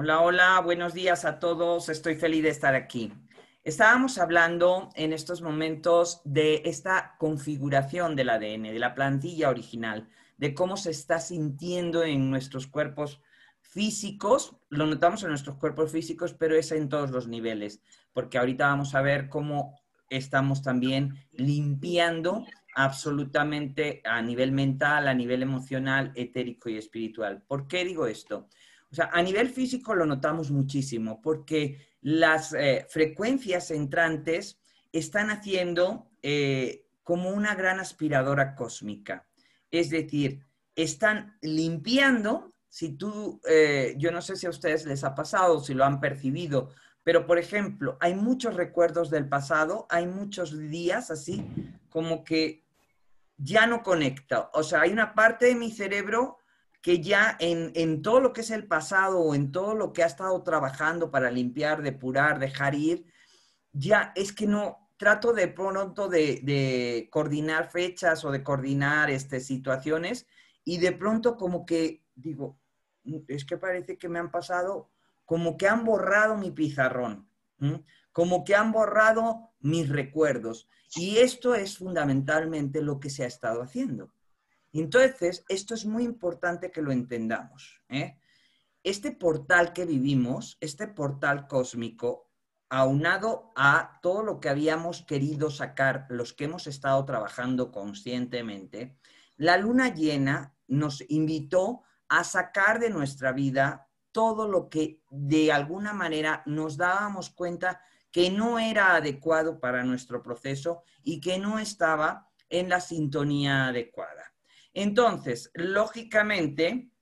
Hola, hola, buenos días a todos. Estoy feliz de estar aquí. Estábamos hablando en estos momentos de esta configuración del ADN, de la plantilla original, de cómo se está sintiendo en nuestros cuerpos físicos, lo notamos en nuestros cuerpos físicos, pero es en todos los niveles, porque ahorita vamos a ver cómo estamos también limpiando absolutamente a nivel mental, a nivel emocional, etérico y espiritual. ¿Por qué digo esto? O sea, a nivel físico lo notamos muchísimo porque las eh, frecuencias entrantes están haciendo eh, como una gran aspiradora cósmica. Es decir, están limpiando, si tú, eh, yo no sé si a ustedes les ha pasado, si lo han percibido, pero por ejemplo, hay muchos recuerdos del pasado, hay muchos días así como que ya no conecta. O sea, hay una parte de mi cerebro que ya en, todo lo que es el pasado o en todo lo que ha estado trabajando para limpiar, depurar, dejar ir, ya es que no, trato de pronto de, de coordinar fechas o de coordinar este, situaciones y de pronto como que digo, es que parece que me han pasado, como que han borrado mi pizarrón, como que han borrado mis recuerdos. Y esto es fundamentalmente lo que se ha estado haciendo. Entonces, esto es muy importante que lo entendamos. ¿eh? Este portal que vivimos, este portal cósmico, aunado a todo lo que habíamos querido sacar, los que hemos estado trabajando conscientemente, la luna llena nos invitó a sacar de nuestra vida todo lo que de alguna manera nos dábamos cuenta que no era adecuado para nuestro proceso y que no estaba en la sintonía adecuada. Entonces, lógicamente,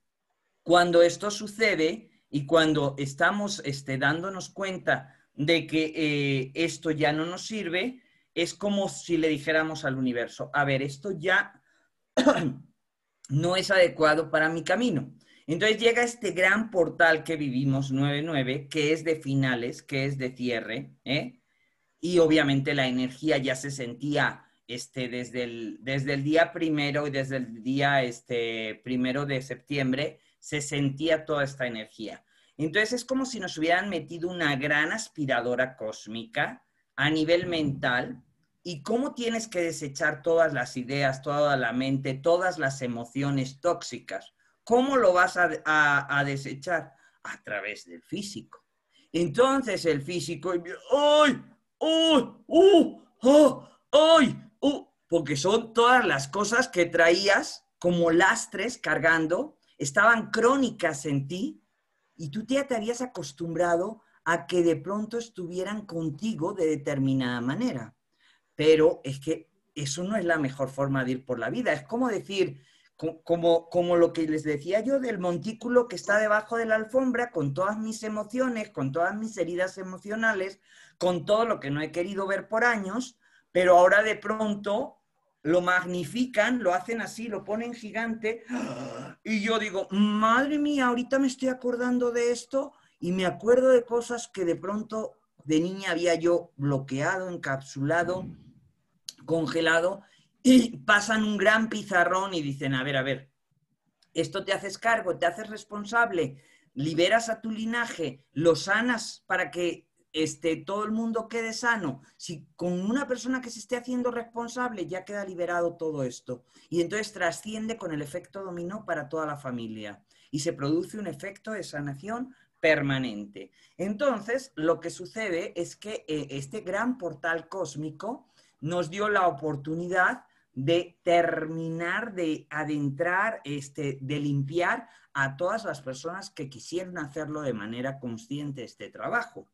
cuando esto sucede y cuando estamos este, dándonos cuenta de que eh, esto ya no nos sirve, es como si le dijéramos al universo, a ver, esto ya no es adecuado para mi camino. Entonces llega este gran portal que vivimos 9-9, que es de finales, que es de cierre, ¿eh? y obviamente la energía ya se sentía este, desde, el, desde el día primero y desde el día este, primero de septiembre se sentía toda esta energía. Entonces es como si nos hubieran metido una gran aspiradora cósmica a nivel mental y cómo tienes que desechar todas las ideas, toda la mente, todas las emociones tóxicas. ¿Cómo lo vas a, desechar? A través del físico. Entonces el físico, ¡ay! ¡ay! ¡uh! ¡oh! ¡ay! porque son todas las cosas que traías como lastres cargando, estaban crónicas en ti y tú ya te habías acostumbrado a que de pronto estuvieran contigo de determinada manera. Pero es que eso no es la mejor forma de ir por la vida. Es como decir, como lo que les decía yo del montículo que está debajo de la alfombra, con todas mis emociones, con todas mis heridas emocionales, con todo lo que no he querido ver por años, pero ahora de pronto lo magnifican, lo hacen así, lo ponen gigante, y yo digo, madre mía, ahorita me estoy acordando de esto y me acuerdo de cosas que de pronto de niña había yo bloqueado, encapsulado, congelado, y pasan un gran pizarrón y dicen, a ver, a ver, esto te haces cargo, te haces responsable, liberas a tu linaje, lo sanas para que este, todo el mundo quede sano, si con una persona que se esté haciendo responsable ya queda liberado todo esto. Y entonces trasciende con el efecto dominó para toda la familia y se produce un efecto de sanación permanente. Entonces, lo que sucede es que eh, este gran portal cósmico nos dio la oportunidad de terminar de adentrar, este, de limpiar a todas las personas que quisieran hacerlo de manera consciente este trabajo.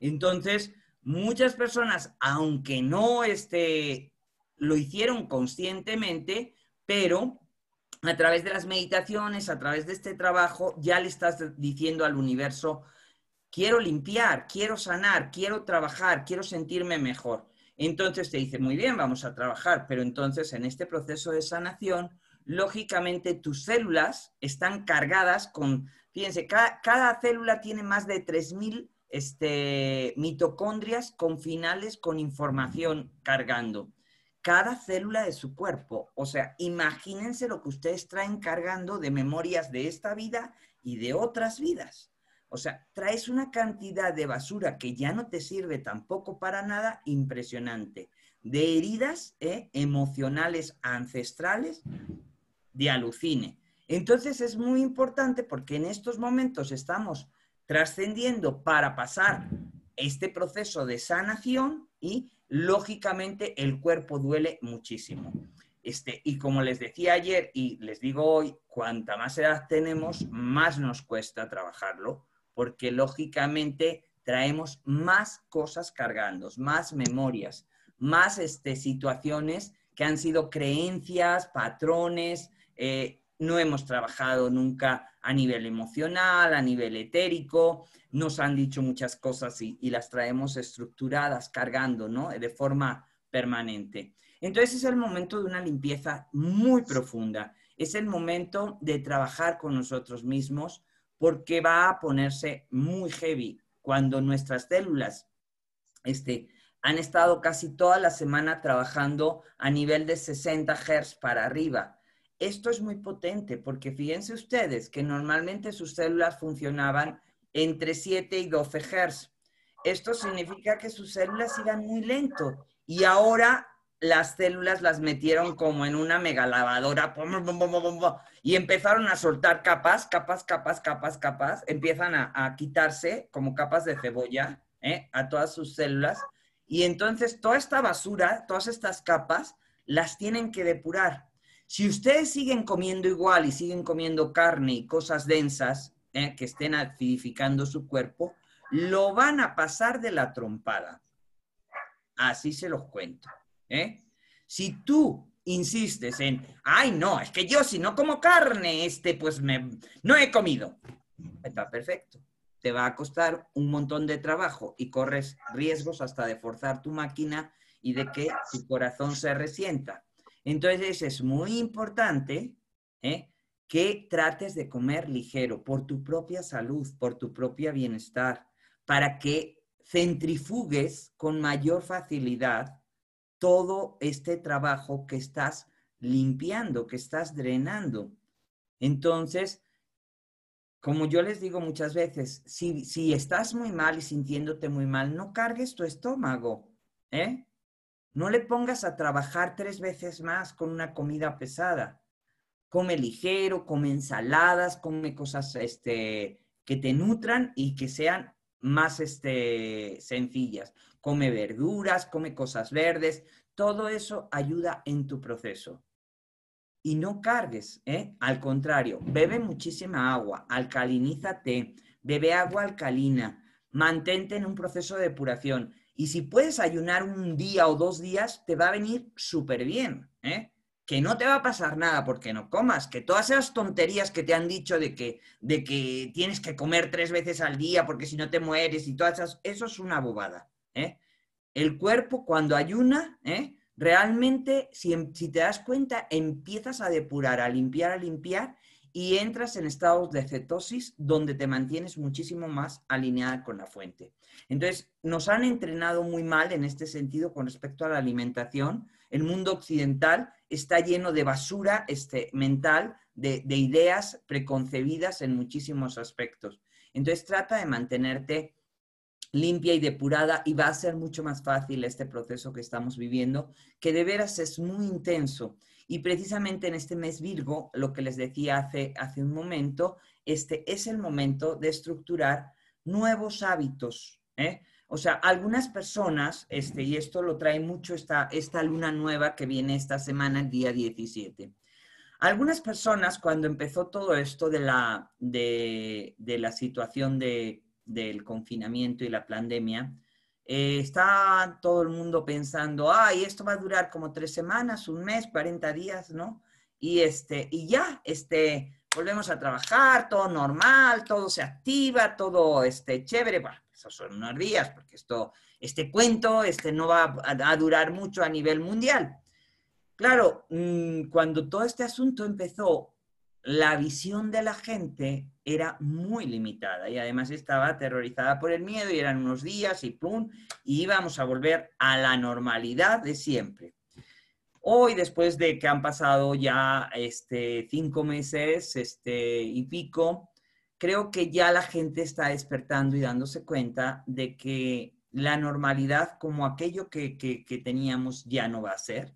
Entonces, muchas personas, aunque no este, lo hicieron conscientemente, pero a través de las meditaciones, a través de este trabajo, ya le estás diciendo al universo, quiero limpiar, quiero sanar, quiero trabajar, quiero sentirme mejor. Entonces te dice, muy bien, vamos a trabajar, pero entonces en este proceso de sanación, lógicamente tus células están cargadas con, fíjense, cada, cada célula tiene más de 3.000 este, mitocondrias con finales con información cargando. Cada célula de su cuerpo. O sea, imagínense lo que ustedes traen cargando de memorias de esta vida y de otras vidas. O sea, traes una cantidad de basura que ya no te sirve tampoco para nada impresionante. De heridas ¿eh? emocionales ancestrales de alucine. Entonces es muy importante porque en estos momentos estamos trascendiendo para pasar este proceso de sanación y lógicamente el cuerpo duele muchísimo. Este, y como les decía ayer y les digo hoy, cuanta más edad tenemos, más nos cuesta trabajarlo, porque lógicamente traemos más cosas cargando, más memorias, más este, situaciones que han sido creencias, patrones, eh, no hemos trabajado nunca a nivel emocional, a nivel etérico, nos han dicho muchas cosas y, las traemos estructuradas, cargando, ¿no? De forma permanente. Entonces es el momento de una limpieza muy profunda, es el momento de trabajar con nosotros mismos porque va a ponerse muy heavy cuando nuestras células este, han estado casi toda la semana trabajando a nivel de 60 Hz para arriba esto es muy potente porque fíjense ustedes que normalmente sus células funcionaban entre 7 y 12 Hz. Esto significa que sus células iban muy lento y ahora las células las metieron como en una megalavadora y empezaron a soltar capas, capas, capas, capas, capas. Empiezan a, quitarse como capas de cebolla ¿eh? a todas sus células y entonces toda esta basura, todas estas capas, las tienen que depurar si ustedes siguen comiendo igual y siguen comiendo carne y cosas densas eh, que estén acidificando su cuerpo, lo van a pasar de la trompada. Así se los cuento. ¿eh? Si tú insistes en, ay no, es que yo si no como carne, este, pues me, no he comido. Está perfecto. Te va a costar un montón de trabajo y corres riesgos hasta de forzar tu máquina y de que tu corazón se resienta. Entonces es muy importante ¿eh? que trates de comer ligero por tu propia salud, por tu propio bienestar, para que centrifugues con mayor facilidad todo este trabajo que estás limpiando, que estás drenando. Entonces, como yo les digo muchas veces, si, si, estás muy mal y sintiéndote muy mal, no cargues tu estómago, ¿eh? No le pongas a trabajar tres veces más con una comida pesada. Come ligero, come ensaladas, come cosas este, que te nutran y que sean más este, sencillas. Come verduras, come cosas verdes. Todo eso ayuda en tu proceso. Y no cargues, ¿eh? al contrario, bebe muchísima agua, alcalinízate, bebe agua alcalina, mantente en un proceso de depuración. Y si puedes ayunar un día o dos días, te va a venir súper bien, ¿eh? que no te va a pasar nada porque no comas, que todas esas tonterías que te han dicho de que, de que tienes que comer tres veces al día porque si no te mueres y todas esas, eso es una bobada. ¿eh? El cuerpo cuando ayuna, ¿eh? realmente, si, em, si, te das cuenta, empiezas a depurar, a limpiar, a limpiar y entras en estados de cetosis donde te mantienes muchísimo más alineada con la fuente. Entonces, nos han entrenado muy mal en este sentido con respecto a la alimentación. El mundo occidental está lleno de basura este, mental, de, de ideas preconcebidas en muchísimos aspectos. Entonces, trata de mantenerte limpia y depurada y va a ser mucho más fácil este proceso que estamos viviendo, que de veras es muy intenso y precisamente en este mes Virgo, lo que les decía hace, hace un momento, este es el momento de estructurar nuevos hábitos. ¿eh? O sea, algunas personas, este, y esto lo trae mucho esta, esta luna nueva que viene esta semana, el día 17. Algunas personas, cuando empezó todo esto de la, situación del confinamiento y la pandemia, eh, está todo el mundo pensando, ay, esto va a durar como tres semanas, un mes, 40 días, ¿no? Y, este, y ya, este, volvemos a trabajar, todo normal, todo se activa, todo este, chévere. Bueno, esos son unos días, porque esto, este cuento este, no va a, durar mucho a nivel mundial. Claro, mm, cuando todo este asunto empezó, la visión de la gente era muy limitada y además estaba aterrorizada por el miedo y eran unos días y plum, y íbamos a volver a la normalidad de siempre. Hoy, después de que han pasado ya este, cinco meses este, y pico, creo que ya la gente está despertando y dándose cuenta de que la normalidad como aquello que, que teníamos ya no va a ser.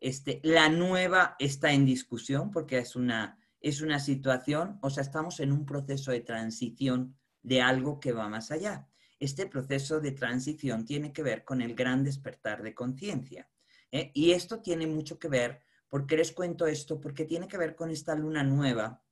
Este, la nueva está en discusión porque es una es una situación, o sea, estamos en un proceso de transición de algo que va más allá. Este proceso de transición tiene que ver con el gran despertar de conciencia. ¿eh? Y esto tiene mucho que ver, ¿por qué les cuento esto? Porque tiene que ver con esta luna nueva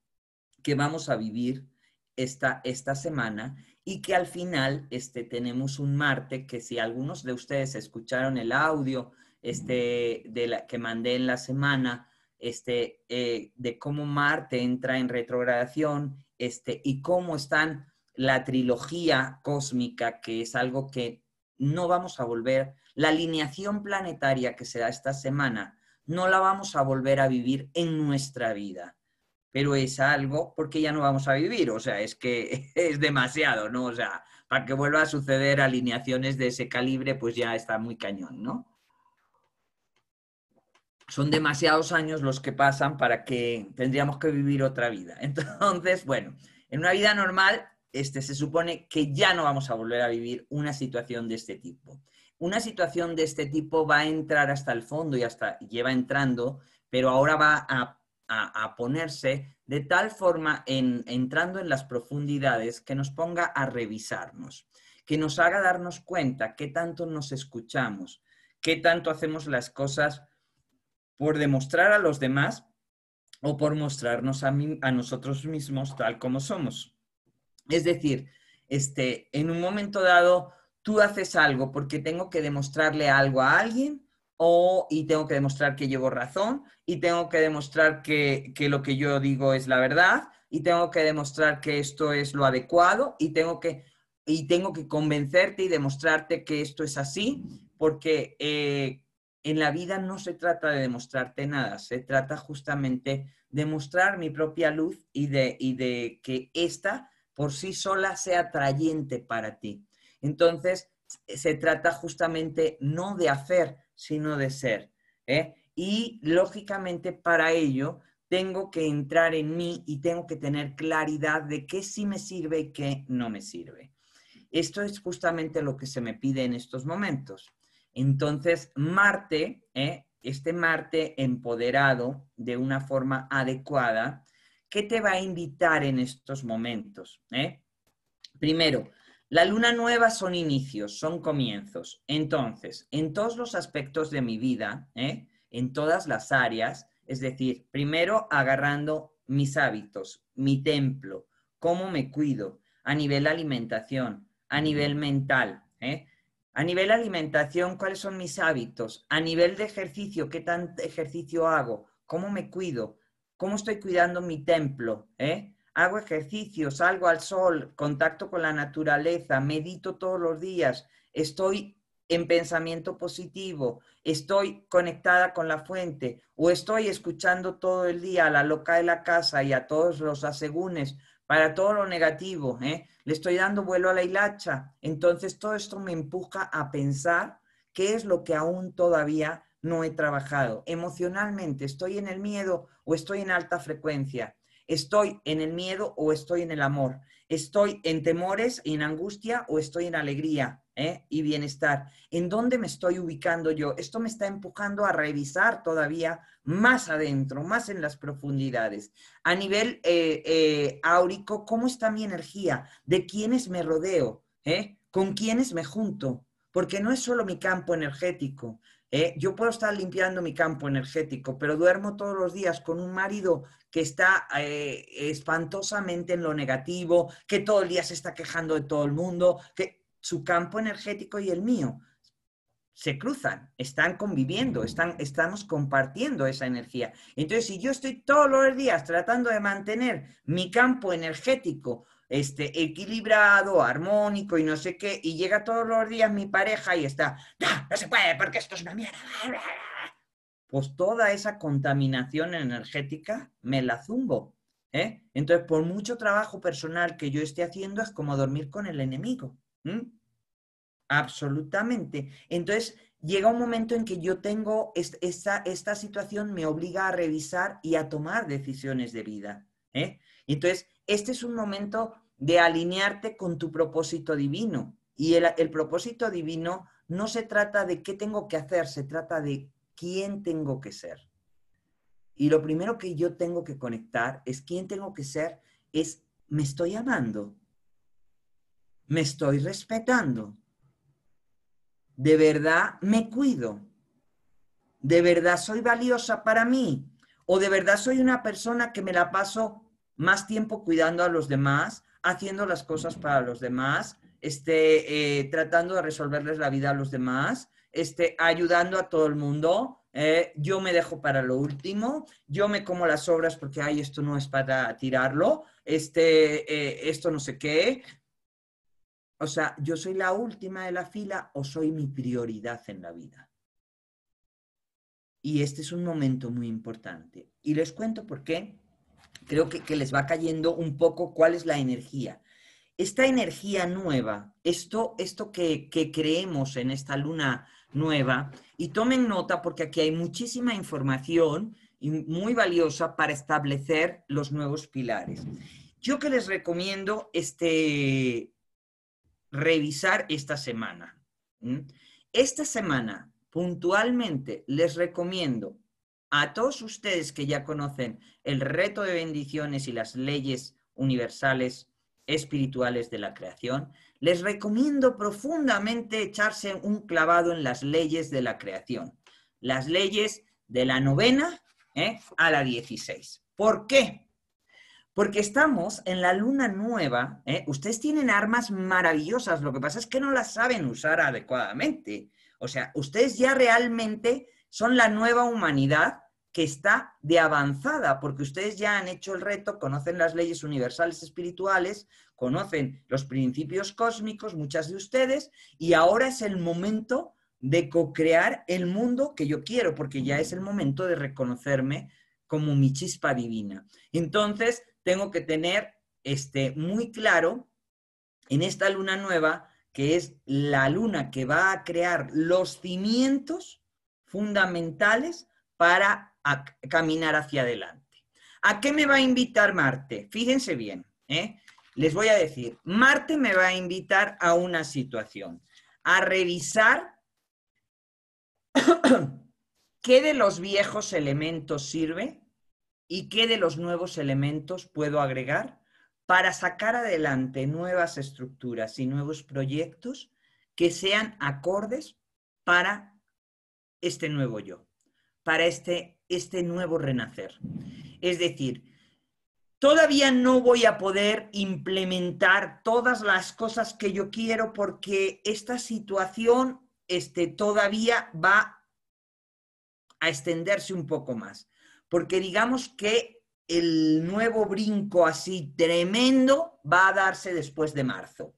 que vamos a vivir esta, semana y que al final este, tenemos un Marte que si algunos de ustedes escucharon el audio este, de la, que mandé en la semana, este, eh, de cómo Marte entra en retrogradación este, y cómo están la trilogía cósmica, que es algo que no vamos a volver, la alineación planetaria que se da esta semana, no la vamos a volver a vivir en nuestra vida. Pero es algo porque ya no vamos a vivir, o sea, es que es demasiado, ¿no? O sea, para que vuelva a suceder alineaciones de ese calibre, pues ya está muy cañón, ¿no? son demasiados años los que pasan para que tendríamos que vivir otra vida. Entonces, bueno, en una vida normal, este, se supone que ya no vamos a volver a vivir una situación de este tipo. Una situación de este tipo va a entrar hasta el fondo y hasta lleva entrando, pero ahora va a, ponerse de tal forma en, entrando en las profundidades que nos ponga a revisarnos, que nos haga darnos cuenta qué tanto nos escuchamos, qué tanto hacemos las cosas por demostrar a los demás o por mostrarnos a, nosotros mismos tal como somos. Es decir, este, en un momento dado, tú haces algo porque tengo que demostrarle algo a alguien o, y tengo que demostrar que llevo razón y tengo que demostrar que, que lo que yo digo es la verdad y tengo que demostrar que esto es lo adecuado y tengo que, y tengo que convencerte y demostrarte que esto es así porque eh, en la vida no se trata de demostrarte nada, se trata justamente de mostrar mi propia luz y de, que ésta por sí sola sea atrayente para ti. Entonces, se trata justamente no de hacer, sino de ser. ¿eh? Y lógicamente para ello tengo que entrar en mí y tengo que tener claridad de qué sí me sirve y qué no me sirve. Esto es justamente lo que se me pide en estos momentos. Entonces, Marte, ¿eh? este Marte empoderado de una forma adecuada, ¿qué te va a invitar en estos momentos? ¿eh? Primero, la luna nueva son inicios, son comienzos. Entonces, en todos los aspectos de mi vida, ¿eh? en todas las áreas, es decir, primero agarrando mis hábitos, mi templo, cómo me cuido a nivel alimentación, a nivel mental, ¿eh? A nivel alimentación, ¿cuáles son mis hábitos? A nivel de ejercicio, ¿qué tanto ejercicio hago? ¿Cómo me cuido? ¿Cómo estoy cuidando mi templo? Eh? Hago ejercicio, salgo al sol, contacto con la naturaleza, medito todos los días, estoy en pensamiento positivo, estoy conectada con la fuente o estoy escuchando todo el día a la loca de la casa y a todos los asegúnes para todo lo negativo, ¿eh? le estoy dando vuelo a la hilacha. Entonces todo esto me empuja a pensar qué es lo que aún todavía no he trabajado. Emocionalmente, estoy en el miedo o estoy en alta frecuencia. Estoy en el miedo o estoy en el amor. Estoy en temores, y en angustia o estoy en alegría ¿eh? y bienestar. ¿En dónde me estoy ubicando yo? Esto me está empujando a revisar todavía más adentro, más en las profundidades. A nivel eh, eh, áurico, ¿cómo está mi energía? ¿De quiénes me rodeo? ¿Eh? ¿Con quiénes me junto? Porque no es solo mi campo energético. ¿eh? Yo puedo estar limpiando mi campo energético, pero duermo todos los días con un marido que está espantosamente en lo negativo, que todo el día se está quejando de todo el mundo, que su campo energético y el mío se cruzan, están conviviendo, están, estamos compartiendo esa energía. Entonces, si yo estoy todos los días tratando de mantener mi campo energético este, equilibrado, armónico y no sé qué, y llega todos los días mi pareja y está, no, no se puede porque esto es una mierda. Pues toda esa contaminación energética me la zumbo. ¿eh? Entonces, por mucho trabajo personal que yo esté haciendo, es como dormir con el enemigo. Absolutamente. Entonces, llega un momento en que yo tengo esta, situación, me obliga a revisar y a tomar decisiones de vida. ¿eh? Entonces, este es un momento de alinearte con tu propósito divino. Y el, el propósito divino no se trata de qué tengo que hacer, se trata de quién tengo que ser. Y lo primero que yo tengo que conectar es quién tengo que ser, es me estoy amando, me estoy respetando, de verdad me cuido, de verdad soy valiosa para mí, o de verdad soy una persona que me la paso más tiempo cuidando a los demás, haciendo las cosas para los demás, este, eh, tratando de resolverles la vida a los demás, este, ayudando a todo el mundo. Eh, yo me dejo para lo último, yo me como las obras porque, ay, esto no es para tirarlo, este, eh, esto no sé qué, o sea, yo soy la última de la fila o soy mi prioridad en la vida. Y este es un momento muy importante. Y les cuento por qué. Creo que, les va cayendo un poco cuál es la energía esta energía nueva, esto, esto que, que, creemos en esta luna nueva, y tomen nota porque aquí hay muchísima información y muy valiosa para establecer los nuevos pilares. Yo que les recomiendo este, revisar esta semana. Esta semana, puntualmente, les recomiendo a todos ustedes que ya conocen el reto de bendiciones y las leyes universales espirituales de la creación, les recomiendo profundamente echarse un clavado en las leyes de la creación, las leyes de la novena ¿eh? a la dieciséis. ¿Por qué? porque estamos en la luna nueva. ¿eh? Ustedes tienen armas maravillosas, lo que pasa es que no las saben usar adecuadamente. O sea, ustedes ya realmente son la nueva humanidad que está de avanzada, porque ustedes ya han hecho el reto, conocen las leyes universales espirituales, conocen los principios cósmicos, muchas de ustedes, y ahora es el momento de co-crear el mundo que yo quiero, porque ya es el momento de reconocerme como mi chispa divina. Entonces, tengo que tener este, muy claro en esta luna nueva, que es la luna que va a crear los cimientos fundamentales para caminar hacia adelante. ¿A qué me va a invitar Marte? Fíjense bien, ¿eh? les voy a decir, Marte me va a invitar a una situación, a revisar qué de los viejos elementos sirve y qué de los nuevos elementos puedo agregar para sacar adelante nuevas estructuras y nuevos proyectos que sean acordes para este nuevo yo, para este, este nuevo renacer. Es decir, todavía no voy a poder implementar todas las cosas que yo quiero porque esta situación este, todavía va a extenderse un poco más porque digamos que el nuevo brinco así tremendo va a darse después de marzo.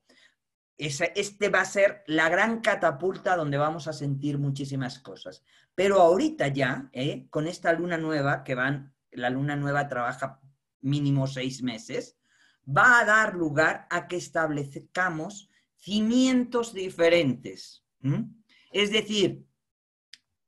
Este va a ser la gran catapulta donde vamos a sentir muchísimas cosas. Pero ahorita ya, ¿eh? con esta luna nueva, que van, la luna nueva trabaja mínimo seis meses, va a dar lugar a que establezcamos cimientos diferentes. Es decir,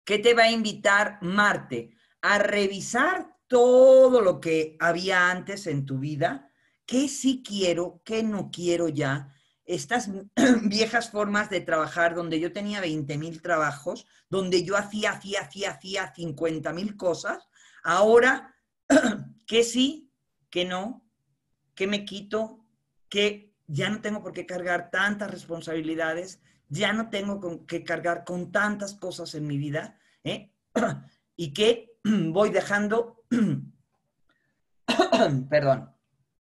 ¿qué te va a invitar Marte? a revisar todo lo que había antes en tu vida, qué sí quiero, qué no quiero ya, estas viejas formas de trabajar donde yo tenía 20.000 trabajos, donde yo hacía, hacía, hacía, hacía 50.000 mil cosas, ahora, ¿qué sí, qué no, qué me quito, qué ya no tengo por qué cargar tantas responsabilidades, ya no tengo que cargar con tantas cosas en mi vida, ¿eh? y qué voy dejando, perdón,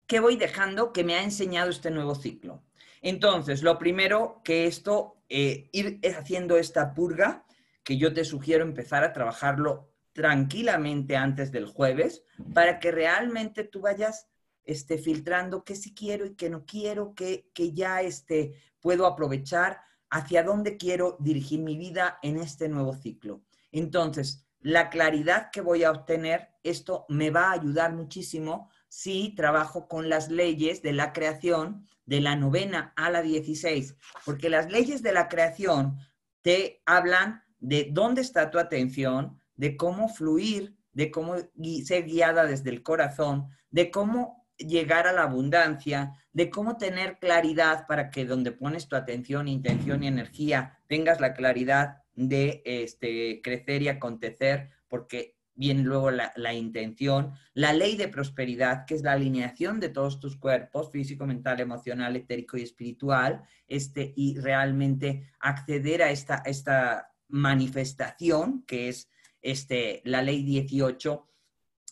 ¿qué voy dejando que me ha enseñado este nuevo ciclo? Entonces, lo primero que esto, eh, ir haciendo esta purga, que yo te sugiero empezar a trabajarlo tranquilamente antes del jueves, para que realmente tú vayas este, filtrando qué sí quiero y qué no quiero, que ya este, puedo aprovechar, hacia dónde quiero dirigir mi vida en este nuevo ciclo. Entonces, la claridad que voy a obtener, esto me va a ayudar muchísimo si trabajo con las leyes de la creación de la novena a la dieciséis, porque las leyes de la creación te hablan de dónde está tu atención, de cómo fluir, de cómo ser guiada desde el corazón, de cómo llegar a la abundancia, de cómo tener claridad para que donde pones tu atención, intención y energía, tengas la claridad de este, crecer y acontecer, porque viene luego la, intención, la ley de prosperidad, que es la alineación de todos tus cuerpos, físico, mental, emocional, etérico y espiritual, este, y realmente acceder a esta, esta manifestación, que es este, la ley 18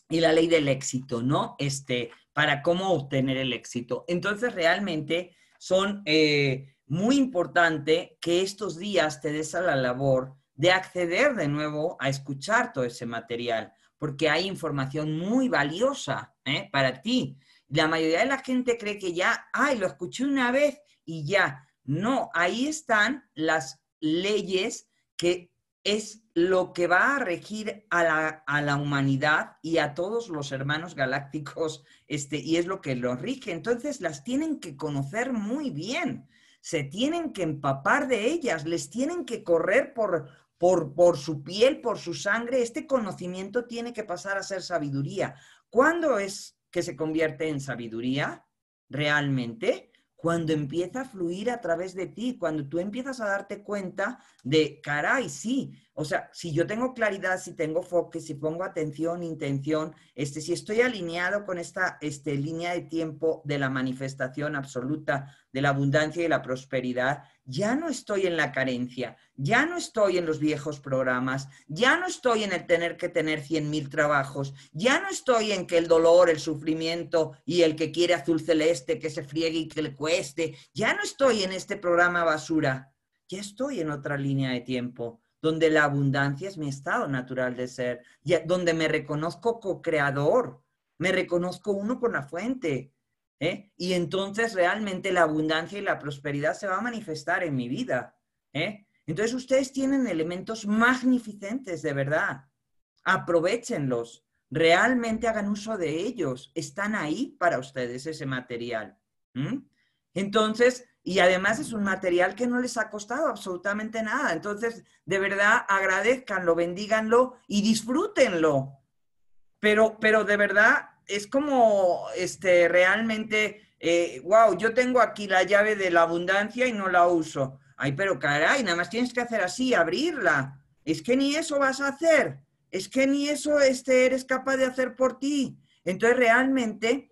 y la ley del éxito, ¿no? Este, para cómo obtener el éxito. Entonces, realmente son... Eh, muy importante que estos días te des a la labor de acceder de nuevo a escuchar todo ese material, porque hay información muy valiosa ¿eh? para ti. La mayoría de la gente cree que ya, ay, lo escuché una vez y ya. No, ahí están las leyes que es lo que va a regir a la, humanidad y a todos los hermanos galácticos, este, y es lo que los rige. Entonces las tienen que conocer muy bien se tienen que empapar de ellas, les tienen que correr por, por, por su piel, por su sangre, este conocimiento tiene que pasar a ser sabiduría. ¿Cuándo es que se convierte en sabiduría realmente? Cuando empieza a fluir a través de ti, cuando tú empiezas a darte cuenta de, caray, sí, o sea, si yo tengo claridad, si tengo enfoque, si pongo atención, intención, este, si estoy alineado con esta este, línea de tiempo de la manifestación absoluta, de la abundancia y la prosperidad, ya no estoy en la carencia, ya no estoy en los viejos programas, ya no estoy en el tener que tener cien mil trabajos, ya no estoy en que el dolor, el sufrimiento y el que quiere azul celeste que se friegue y que le cueste, ya no estoy en este programa basura, ya estoy en otra línea de tiempo donde la abundancia es mi estado natural de ser, donde me reconozco co-creador, me reconozco uno con la fuente, ¿eh? Y entonces realmente la abundancia y la prosperidad se va a manifestar en mi vida, ¿eh? Entonces ustedes tienen elementos magnificentes, de verdad. Aprovechenlos, realmente hagan uso de ellos. Están ahí para ustedes ese material. Entonces, y además es un material que no les ha costado absolutamente nada. Entonces, de verdad, agradezcanlo, bendíganlo y disfrútenlo. Pero, pero de verdad, es como este, realmente, wow, eh, yo tengo aquí la llave de la abundancia y no la uso. Ay, pero caray, nada más tienes que hacer así, abrirla. Es que ni eso vas a hacer. Es que ni eso este, eres capaz de hacer por ti. Entonces, realmente,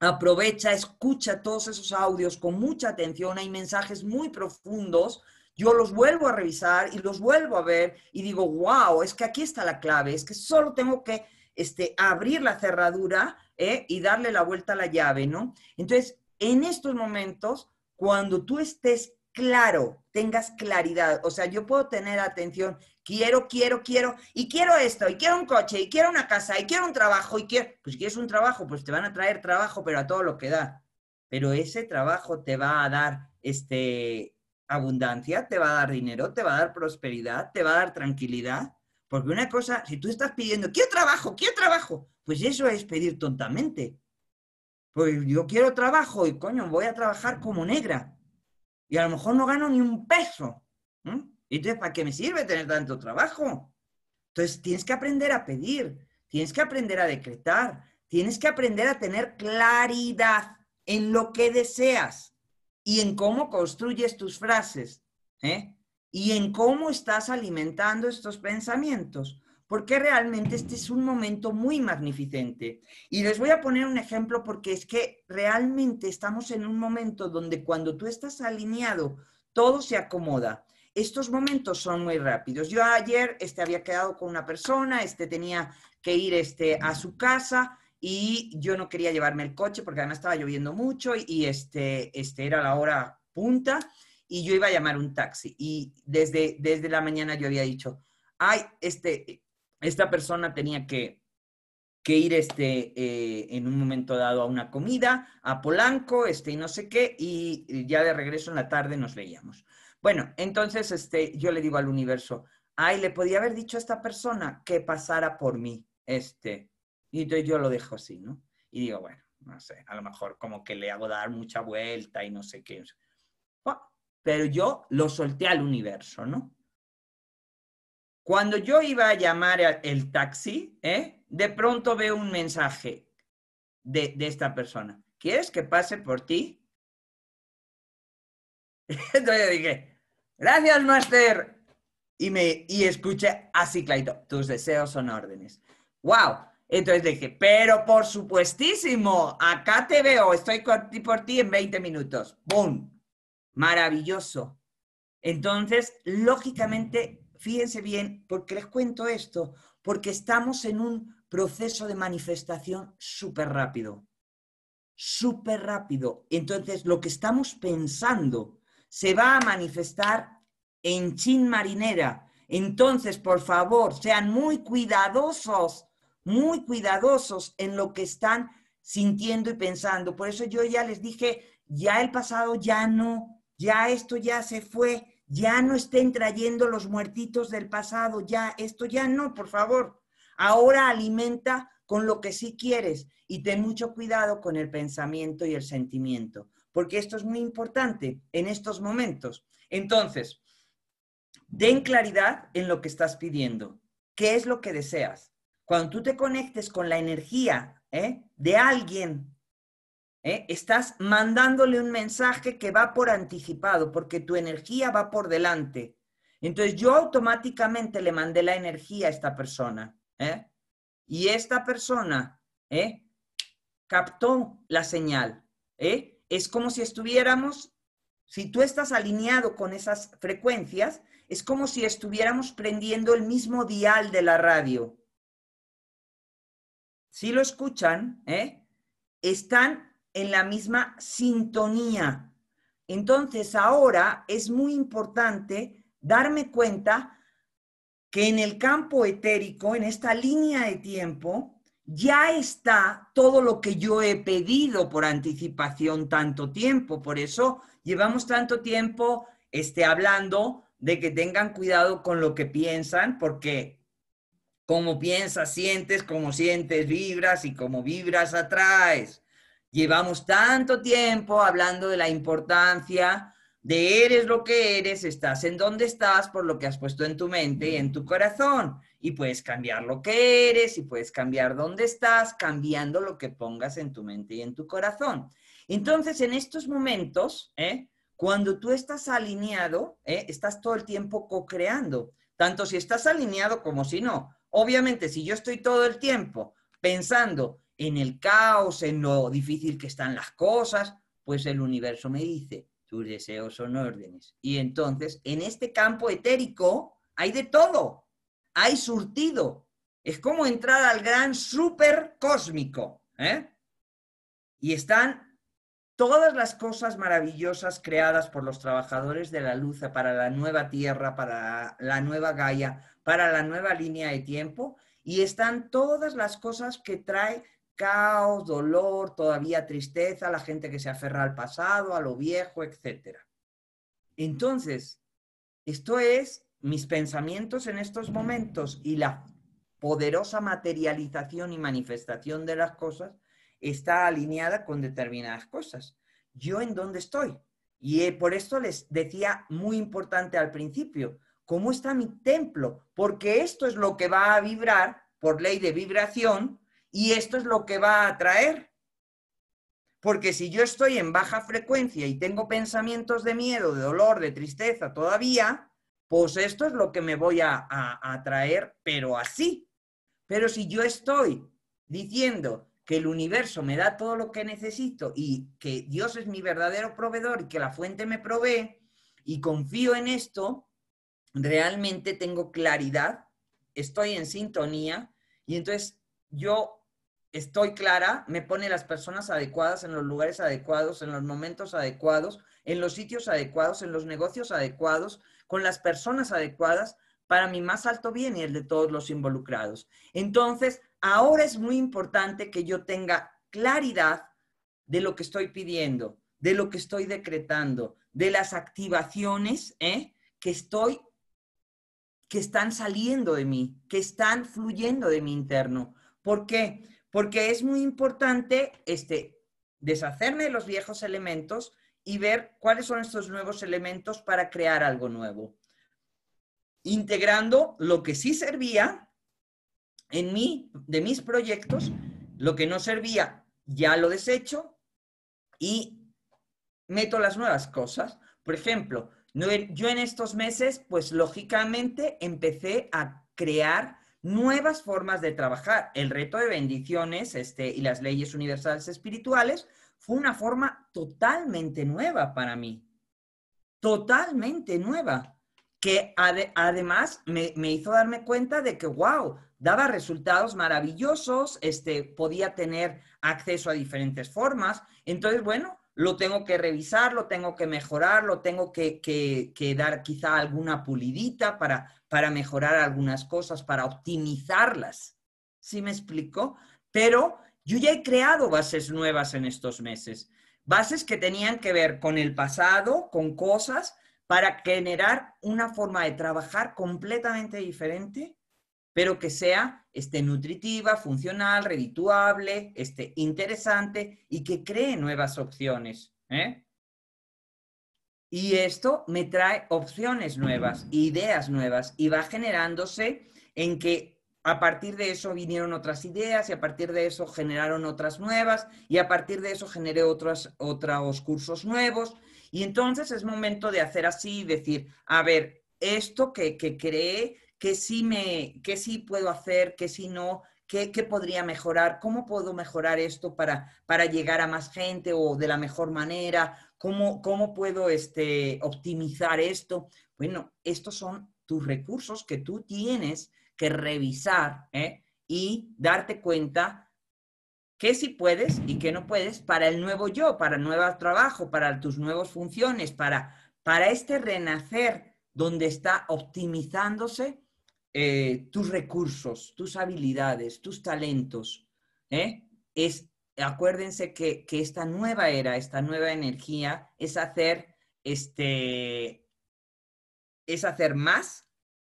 aprovecha, escucha todos esos audios con mucha atención. Hay mensajes muy profundos. Yo los vuelvo a revisar y los vuelvo a ver y digo, wow, es que aquí está la clave. Es que solo tengo que este, abrir la cerradura ¿eh? y darle la vuelta a la llave, ¿no? Entonces, en estos momentos, cuando tú estés claro, tengas claridad, o sea, yo puedo tener atención, quiero, quiero, quiero, y quiero esto, y quiero un coche, y quiero una casa, y quiero un trabajo, y quiero, pues quieres un trabajo, pues te van a traer trabajo, pero a todo lo que da. Pero ese trabajo te va a dar este, abundancia, te va a dar dinero, te va a dar prosperidad, te va a dar tranquilidad. Porque una cosa, si tú estás pidiendo, ¿qué trabajo, ¿qué trabajo, pues eso es pedir tontamente. Pues yo quiero trabajo y coño, voy a trabajar como negra. Y a lo mejor no gano ni un peso. Y Entonces, ¿para qué me sirve tener tanto trabajo? Entonces, tienes que aprender a pedir, tienes que aprender a decretar, tienes que aprender a tener claridad en lo que deseas y en cómo construyes tus frases. ¿eh? y en cómo estás alimentando estos pensamientos, porque realmente este es un momento muy magnificente. Y les voy a poner un ejemplo porque es que realmente estamos en un momento donde cuando tú estás alineado, todo se acomoda. Estos momentos son muy rápidos. Yo ayer este, había quedado con una persona, este tenía que ir este, a su casa y yo no quería llevarme el coche porque además estaba lloviendo mucho y, este, este era la hora punta y yo iba a llamar un taxi y desde, desde la mañana yo había dicho, ay, este, esta persona tenía que, que ir este, eh, en un momento dado a una comida, a Polanco, este, y no sé qué, y ya de regreso en la tarde nos veíamos. Bueno, entonces este, yo le digo al universo, ay, le podía haber dicho a esta persona que pasara por mí, este, y entonces yo lo dejo así, ¿no? Y digo, bueno, no sé, a lo mejor como que le hago dar mucha vuelta y no sé qué. sé pero yo lo solté al universo, ¿no? Cuando yo iba a llamar el taxi, ¿eh? de pronto veo un mensaje de, esta persona. ¿Quieres que pase por ti? Entonces dije, gracias, máster. Y, me, y escuché así Claito, tus deseos son órdenes. ¡Wow! Entonces dije, pero por supuestísimo, acá te veo, estoy por ti en 20 minutos. ¡Bum! maravilloso. Entonces, lógicamente, fíjense bien, porque les cuento esto, porque estamos en un proceso de manifestación súper rápido, súper rápido. Entonces, lo que estamos pensando se va a manifestar en chin marinera. Entonces, por favor, sean muy cuidadosos, muy cuidadosos en lo que están sintiendo y pensando. Por eso yo ya les dije, ya el pasado ya no, ya esto ya se fue, ya no estén trayendo los muertitos del pasado, ya esto ya no, por favor. Ahora alimenta con lo que sí quieres y ten mucho cuidado con el pensamiento y el sentimiento, porque esto es muy importante en estos momentos. Entonces, den claridad en lo que estás pidiendo, qué es lo que deseas. Cuando tú te conectes con la energía ¿eh? de alguien ¿eh? Estás mandándole un mensaje que va por anticipado, porque tu energía va por delante. Entonces yo automáticamente le mandé la energía a esta persona. ¿eh? Y esta persona ¿eh? captó la señal. Es como si estuviéramos, si tú estás alineado con esas frecuencias, es como si estuviéramos prendiendo el mismo dial de la radio. Si lo escuchan, están en la misma sintonía. Entonces ahora es muy importante darme cuenta que en el campo etérico, en esta línea de tiempo, ya está todo lo que yo he pedido por anticipación tanto tiempo. Por eso llevamos tanto tiempo este, hablando de que tengan cuidado con lo que piensan, porque como piensas, sientes, como sientes, vibras y como vibras, atraes. Llevamos tanto tiempo hablando de la importancia de eres lo que eres, estás en donde estás por lo que has puesto en tu mente y en tu corazón. Y puedes cambiar lo que eres y puedes cambiar dónde estás, cambiando lo que pongas en tu mente y en tu corazón. Entonces, en estos momentos, ¿eh? cuando tú estás alineado, ¿eh? estás todo el tiempo co-creando, tanto si estás alineado como si no. Obviamente, si yo estoy todo el tiempo pensando, en el caos, en lo difícil que están las cosas, pues el universo me dice, tus deseos son órdenes. Y entonces, en este campo etérico hay de todo, hay surtido. Es como entrar al gran super cósmico. ¿eh? Y están todas las cosas maravillosas creadas por los trabajadores de la luz para la nueva Tierra, para la nueva Gaia, para la nueva línea de tiempo. Y están todas las cosas que trae caos, dolor, todavía tristeza, la gente que se aferra al pasado, a lo viejo, etc. Entonces, esto es mis pensamientos en estos momentos y la poderosa materialización y manifestación de las cosas está alineada con determinadas cosas. ¿Yo en dónde estoy? Y eh, por esto les decía muy importante al principio, ¿cómo está mi templo? Porque esto es lo que va a vibrar por ley de vibración y esto es lo que va a atraer. Porque si yo estoy en baja frecuencia y tengo pensamientos de miedo, de dolor, de tristeza todavía, pues esto es lo que me voy a, atraer, pero así. Pero si yo estoy diciendo que el universo me da todo lo que necesito y que Dios es mi verdadero proveedor y que la fuente me provee y confío en esto, realmente tengo claridad, estoy en sintonía y entonces yo estoy clara, me pone las personas adecuadas en los lugares adecuados, en los momentos adecuados, en los sitios adecuados, en los negocios adecuados, con las personas adecuadas para mi más alto bien y el de todos los involucrados. Entonces, ahora es muy importante que yo tenga claridad de lo que estoy pidiendo, de lo que estoy decretando, de las activaciones ¿eh? que estoy que están saliendo de mí, que están fluyendo de mi interno. ¿Por qué? porque es muy importante este, deshacerme de los viejos elementos y ver cuáles son estos nuevos elementos para crear algo nuevo. Integrando lo que sí servía en mí, de mis proyectos, lo que no servía ya lo desecho y meto las nuevas cosas. Por ejemplo, yo en estos meses, pues lógicamente empecé a crear nuevas formas de trabajar. El reto de bendiciones este, y las leyes universales espirituales fue una forma totalmente nueva para mí, totalmente nueva, que además me, me, hizo darme cuenta de que, wow, daba resultados maravillosos, este, podía tener acceso a diferentes formas. Entonces, bueno, lo tengo que revisar, lo tengo que mejorar, lo tengo que, dar quizá alguna pulidita para, para, mejorar algunas cosas, para optimizarlas. ¿Sí me explico? Pero yo ya he creado bases nuevas en estos meses, bases que tenían que ver con el pasado, con cosas, para generar una forma de trabajar completamente diferente pero que sea este, nutritiva, funcional, redituable, este, interesante y que cree nuevas opciones. ¿eh? Y esto me trae opciones nuevas, ideas nuevas y va generándose en que a partir de eso vinieron otras ideas y a partir de eso generaron otras nuevas y a partir de eso generé otros, otros cursos nuevos. Y entonces es momento de hacer así y decir, a ver, esto que, que creé qué sí, me, sí puedo hacer, qué sí no, qué, podría mejorar, cómo puedo mejorar esto para, para llegar a más gente o de la mejor manera, cómo, cómo puedo este, optimizar esto. Bueno, estos son tus recursos que tú tienes que revisar ¿eh? y darte cuenta qué sí puedes y qué no puedes para el nuevo yo, para el nuevo trabajo, para tus nuevas funciones, para, para este renacer donde está optimizándose eh, tus recursos, tus habilidades, tus talentos. ¿eh? Es, acuérdense que, esta nueva era, esta nueva energía es hacer, este, es hacer más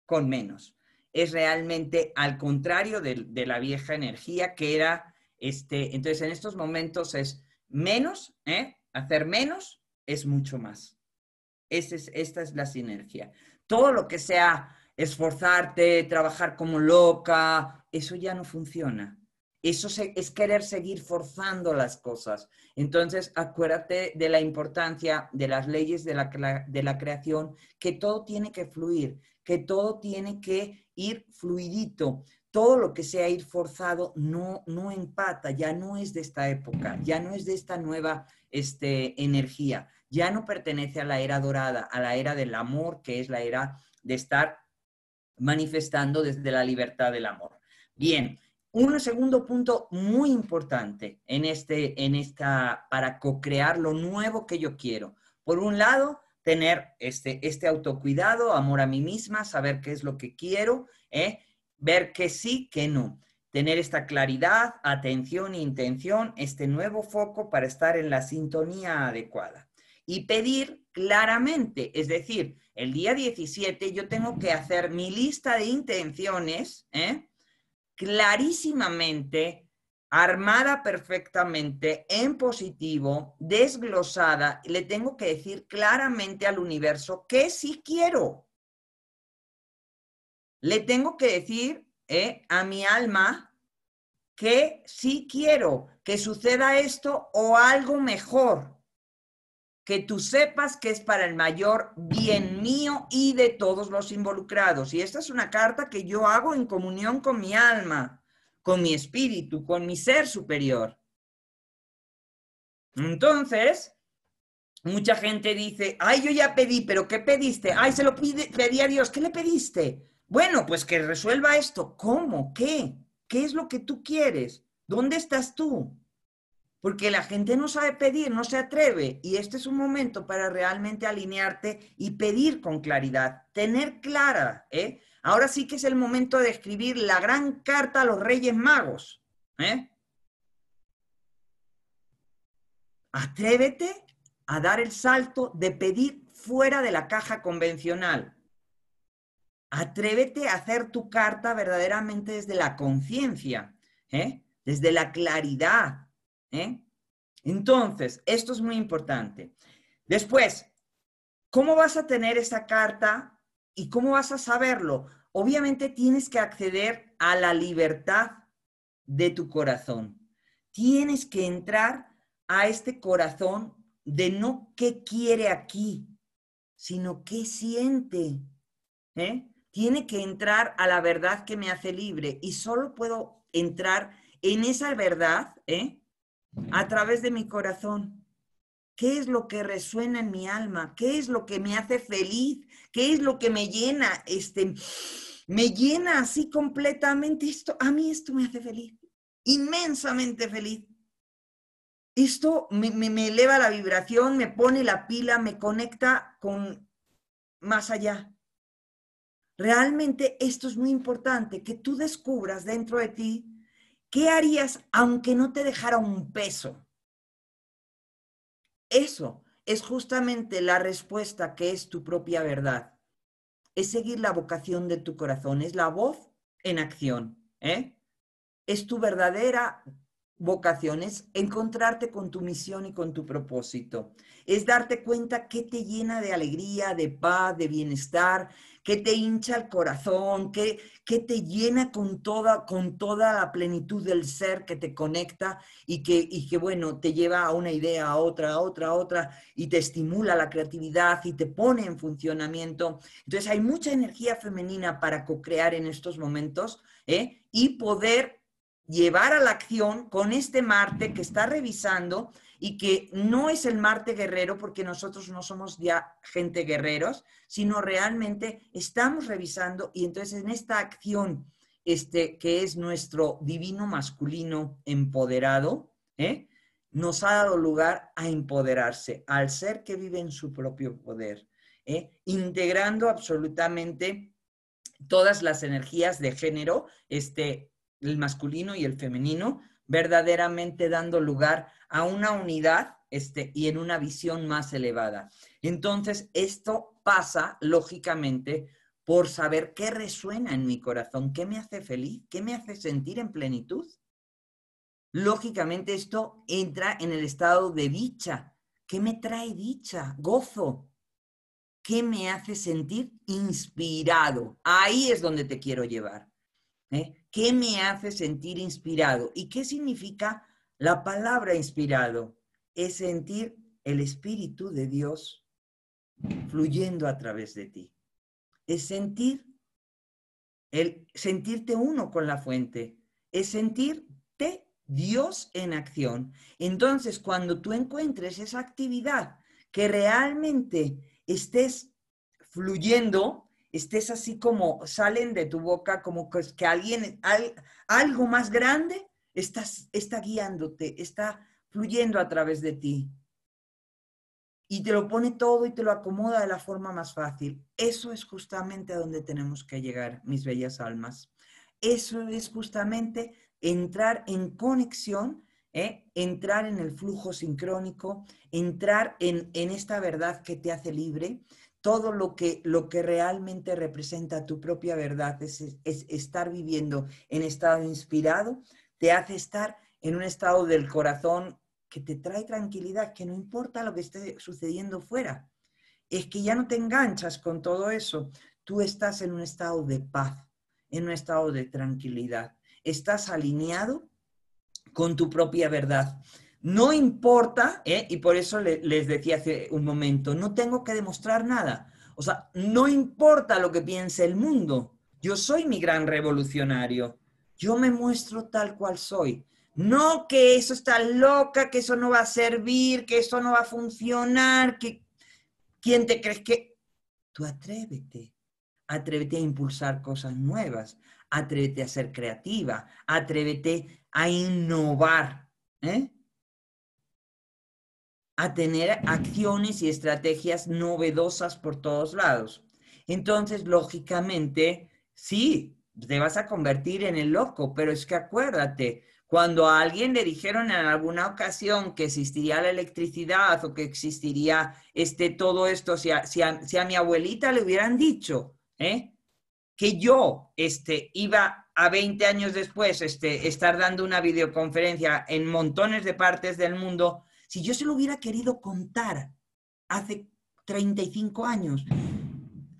con menos. Es realmente al contrario de, la vieja energía que era, este, entonces en estos momentos es menos, ¿eh? hacer menos es mucho más. esta es la sinergia. Todo lo que sea esforzarte, trabajar como loca, eso ya no funciona. Eso es querer seguir forzando las cosas. Entonces, acuérdate de la importancia de las leyes de la, de la creación, que todo tiene que fluir, que todo tiene que ir fluidito. Todo lo que sea ir forzado no, no empata, ya no es de esta época, ya no es de esta nueva este, energía, ya no pertenece a la era dorada, a la era del amor, que es la era de estar manifestando desde la libertad del amor. Bien, un segundo punto muy importante en este, en esta, para co-crear lo nuevo que yo quiero. Por un lado, tener este, este autocuidado, amor a mí misma, saber qué es lo que quiero, ¿eh? ver que sí, que no. Tener esta claridad, atención e intención, este nuevo foco para estar en la sintonía adecuada. Y pedir claramente, es decir, el día 17 yo tengo que hacer mi lista de intenciones ¿eh? clarísimamente, armada perfectamente, en positivo, desglosada. Le tengo que decir claramente al universo que sí quiero. Le tengo que decir ¿eh? a mi alma que sí quiero que suceda esto o algo mejor que tú sepas que es para el mayor bien mío y de todos los involucrados. Y esta es una carta que yo hago en comunión con mi alma, con mi espíritu, con mi ser superior. Entonces, mucha gente dice, ay, yo ya pedí, pero ¿qué pediste? Ay, se lo pedí a Dios, ¿qué le pediste? Bueno, pues que resuelva esto. ¿Cómo? ¿Qué? ¿Qué es lo que tú quieres? ¿Dónde estás tú? porque la gente no sabe pedir, no se atreve y este es un momento para realmente alinearte y pedir con claridad, tener clara. ¿eh? Ahora sí que es el momento de escribir la gran carta a los Reyes Magos. ¿eh? Atrévete a dar el salto de pedir fuera de la caja convencional. Atrévete a hacer tu carta verdaderamente desde la conciencia, ¿eh? desde la claridad, ¿eh? Entonces, esto es muy importante. Después, ¿cómo vas a tener esa carta y cómo vas a saberlo? Obviamente tienes que acceder a la libertad de tu corazón. Tienes que entrar a este corazón de no qué quiere aquí, sino qué siente. ¿Eh? Tiene que entrar a la verdad que me hace libre y solo puedo entrar en esa verdad, ¿eh? a través de mi corazón. ¿Qué es lo que resuena en mi alma? ¿Qué es lo que me hace feliz? ¿Qué es lo que me llena? Este, me llena así completamente esto. A mí esto me hace feliz, inmensamente feliz. Esto me, me eleva la vibración, me pone la pila, me conecta con más allá. Realmente esto es muy importante, que tú descubras dentro de ti ¿Qué harías aunque no te dejara un peso? Eso es justamente la respuesta que es tu propia verdad. Es seguir la vocación de tu corazón, es la voz en acción. ¿eh? Es tu verdadera vocación, es encontrarte con tu misión y con tu propósito. Es darte cuenta que te llena de alegría, de paz, de bienestar, que te hincha el corazón, que te llena con toda, con toda la plenitud del ser que te conecta y que, y que, bueno, te lleva a una idea, a otra, a otra, a otra, y te estimula la creatividad y te pone en funcionamiento. Entonces hay mucha energía femenina para co-crear en estos momentos ¿eh? y poder llevar a la acción con este Marte que está revisando y que no es el Marte guerrero porque nosotros no somos ya gente guerreros, sino realmente estamos revisando y entonces en esta acción este, que es nuestro divino masculino empoderado, ¿eh? nos ha dado lugar a empoderarse al ser que vive en su propio poder, ¿eh? integrando absolutamente todas las energías de género, este, el masculino y el femenino, verdaderamente dando lugar a una unidad este, y en una visión más elevada. Entonces, esto pasa, lógicamente, por saber qué resuena en mi corazón, qué me hace feliz, qué me hace sentir en plenitud. Lógicamente, esto entra en el estado de dicha. ¿Qué me trae dicha? Gozo. ¿Qué me hace sentir inspirado? Ahí es donde te quiero llevar. ¿eh? ¿Qué me hace sentir inspirado? ¿Y qué significa la palabra inspirado es sentir el Espíritu de Dios fluyendo a través de ti. Es sentir el sentirte uno con la fuente, es sentirte Dios en acción. Entonces, cuando tú encuentres esa actividad que realmente estés fluyendo, estés así como salen de tu boca, como que alguien, algo más grande está guiándote, está fluyendo a través de ti. Y te lo pone todo y te lo acomoda de la forma más fácil. Eso es justamente a donde tenemos que llegar, mis bellas almas. Eso es justamente entrar en conexión, ¿eh? entrar en el flujo sincrónico, entrar en, en esta verdad que te hace libre, todo lo que, lo que realmente representa tu propia verdad es, es, estar viviendo en estado inspirado, te hace estar en un estado del corazón que te trae tranquilidad, que no importa lo que esté sucediendo fuera. Es que ya no te enganchas con todo eso. Tú estás en un estado de paz, en un estado de tranquilidad. Estás alineado con tu propia verdad. No importa, ¿eh? y por eso les decía hace un momento, no tengo que demostrar nada. O sea, no importa lo que piense el mundo. Yo soy mi gran revolucionario. Yo me muestro tal cual soy. No que eso está loca, que eso no va a servir, que eso no va a funcionar, que quién te crees que... Tú atrévete, atrévete a impulsar cosas nuevas, atrévete a ser creativa, atrévete a innovar, ¿eh? a tener acciones y estrategias novedosas por todos lados. Entonces, lógicamente, sí, te vas a convertir en el loco, pero es que acuérdate, cuando a alguien le dijeron en alguna ocasión que existiría la electricidad o que existiría este, todo esto, si a, mi abuelita le hubieran dicho ¿eh? que yo este, iba a 20 años después este, estar dando una videoconferencia en montones de partes del mundo, si yo se lo hubiera querido contar hace 35 años,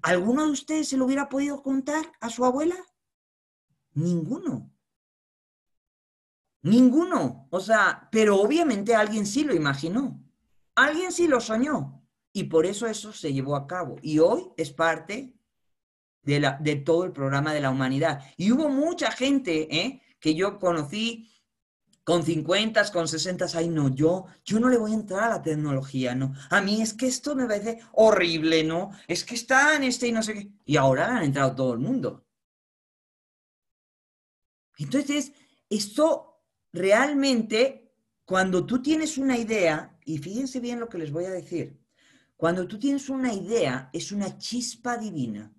¿alguno de ustedes se lo hubiera podido contar a su abuela? Ninguno. Ninguno. O sea, pero obviamente alguien sí lo imaginó. Alguien sí lo soñó. Y por eso eso se llevó a cabo. Y hoy es parte de, la, de todo el programa de la humanidad. Y hubo mucha gente ¿eh? que yo conocí con 50, con 60, ay no, yo, yo no le voy a entrar a la tecnología, no. A mí es que esto me parece horrible, ¿no? Es que está en este y no sé qué. Y ahora han entrado todo el mundo. Entonces, esto realmente, cuando tú tienes una idea, y fíjense bien lo que les voy a decir, cuando tú tienes una idea, es una chispa divina.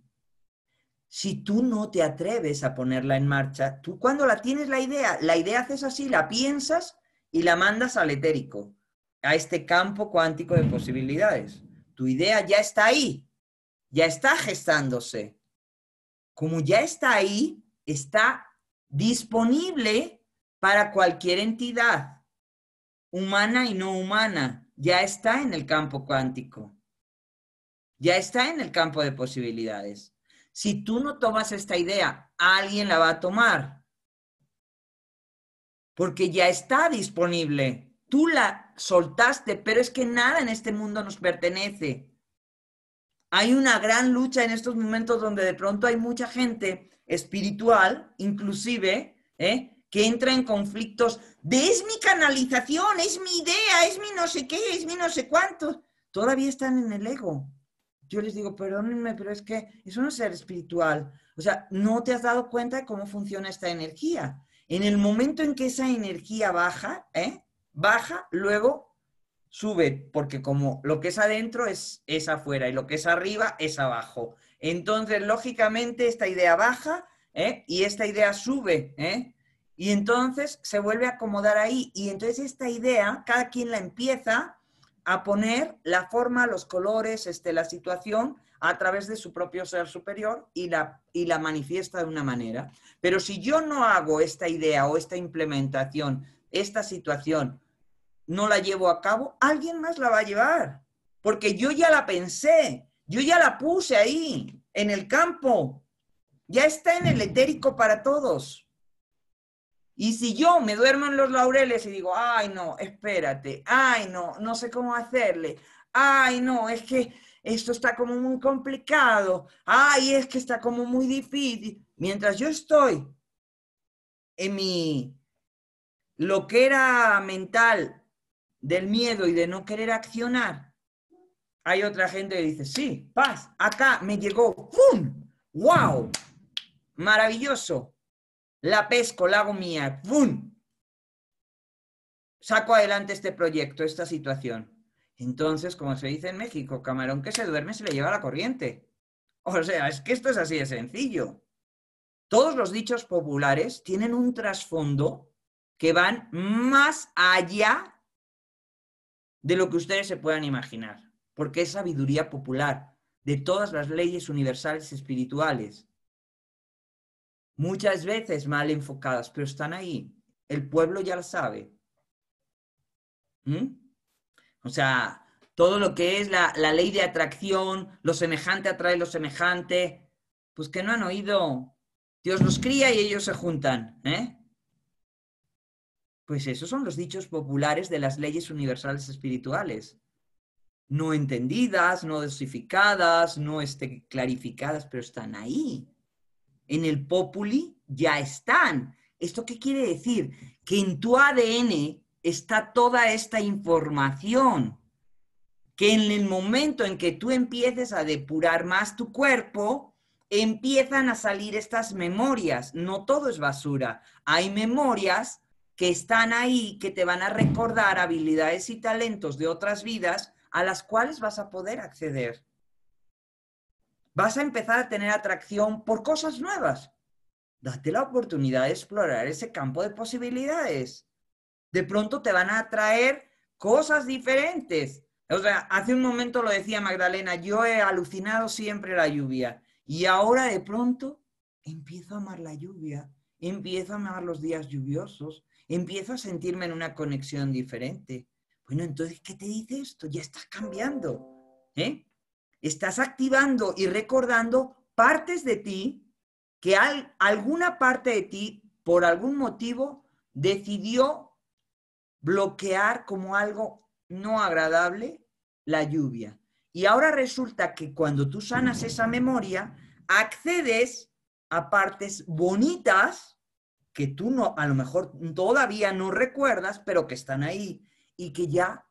Si tú no te atreves a ponerla en marcha, tú cuando la tienes la idea, la idea haces así, la piensas y la mandas al etérico, a este campo cuántico de posibilidades. Tu idea ya está ahí, ya está gestándose. Como ya está ahí, está disponible para cualquier entidad, humana y no humana, ya está en el campo cuántico, ya está en el campo de posibilidades. Si tú no tomas esta idea, alguien la va a tomar, porque ya está disponible. Tú la soltaste, pero es que nada en este mundo nos pertenece. Hay una gran lucha en estos momentos donde de pronto hay mucha gente espiritual, inclusive, ¿eh? que entra en conflictos de es mi canalización, es mi idea, es mi no sé qué, es mi no sé cuánto. Todavía están en el ego. Yo les digo, perdónenme, pero es que es ser espiritual. O sea, no te has dado cuenta de cómo funciona esta energía. En el momento en que esa energía baja, ¿eh? baja, luego sube, porque como lo que es adentro es, es afuera y lo que es arriba es abajo. Entonces, lógicamente, esta idea baja ¿eh? y esta idea sube. ¿eh? Y entonces se vuelve a acomodar ahí. Y entonces esta idea, cada quien la empieza a poner la forma, los colores, este, la situación a través de su propio ser superior y la, y la manifiesta de una manera. Pero si yo no hago esta idea o esta implementación, esta situación, no la llevo a cabo, alguien más la va a llevar, porque yo ya la pensé, yo ya la puse ahí, en el campo, ya está en el etérico para todos. Y si yo me duermo en los laureles y digo, ay no, espérate, ay no, no sé cómo hacerle, ay no, es que esto está como muy complicado, ay es que está como muy difícil, mientras yo estoy en mi lo que era mental del miedo y de no querer accionar, hay otra gente que dice, sí, paz, acá me llegó, ¡pum! ¡Wow! Maravilloso. La pesco, la hago mía, ¡pum! Saco adelante este proyecto, esta situación. Entonces, como se dice en México, camarón que se duerme se le lleva la corriente. O sea, es que esto es así de sencillo. Todos los dichos populares tienen un trasfondo que van más allá de lo que ustedes se puedan imaginar, porque es sabiduría popular de todas las leyes universales espirituales, muchas veces mal enfocadas, pero están ahí. El pueblo ya lo sabe. ¿Mm? O sea, todo lo que es la, la, ley de atracción, lo semejante atrae lo semejante, pues que no han oído. Dios los cría y ellos se juntan, ¿eh? Pues esos son los dichos populares de las leyes universales espirituales. No entendidas, no dosificadas, no este, clarificadas, pero están ahí. En el populi ya están. ¿Esto qué quiere decir? Que en tu ADN está toda esta información. Que en el momento en que tú empieces a depurar más tu cuerpo, empiezan a salir estas memorias. No todo es basura. Hay memorias que están ahí, que te van a recordar habilidades y talentos de otras vidas a las cuales vas a poder acceder. Vas a empezar a tener atracción por cosas nuevas. Date la oportunidad de explorar ese campo de posibilidades. De pronto te van a atraer cosas diferentes. O sea, hace un momento lo decía Magdalena, yo he alucinado siempre la lluvia y ahora de pronto empiezo a amar la lluvia, empiezo a amar los días lluviosos, empiezo a sentirme en una conexión diferente. Bueno, entonces, ¿qué te dice esto? Ya estás cambiando. ¿eh? Estás activando y recordando partes de ti que al, alguna parte de ti, por algún motivo, decidió bloquear como algo no agradable la lluvia. Y ahora resulta que cuando tú sanas esa memoria, accedes a partes bonitas que tú no, a lo mejor todavía no recuerdas, pero que están ahí y que ya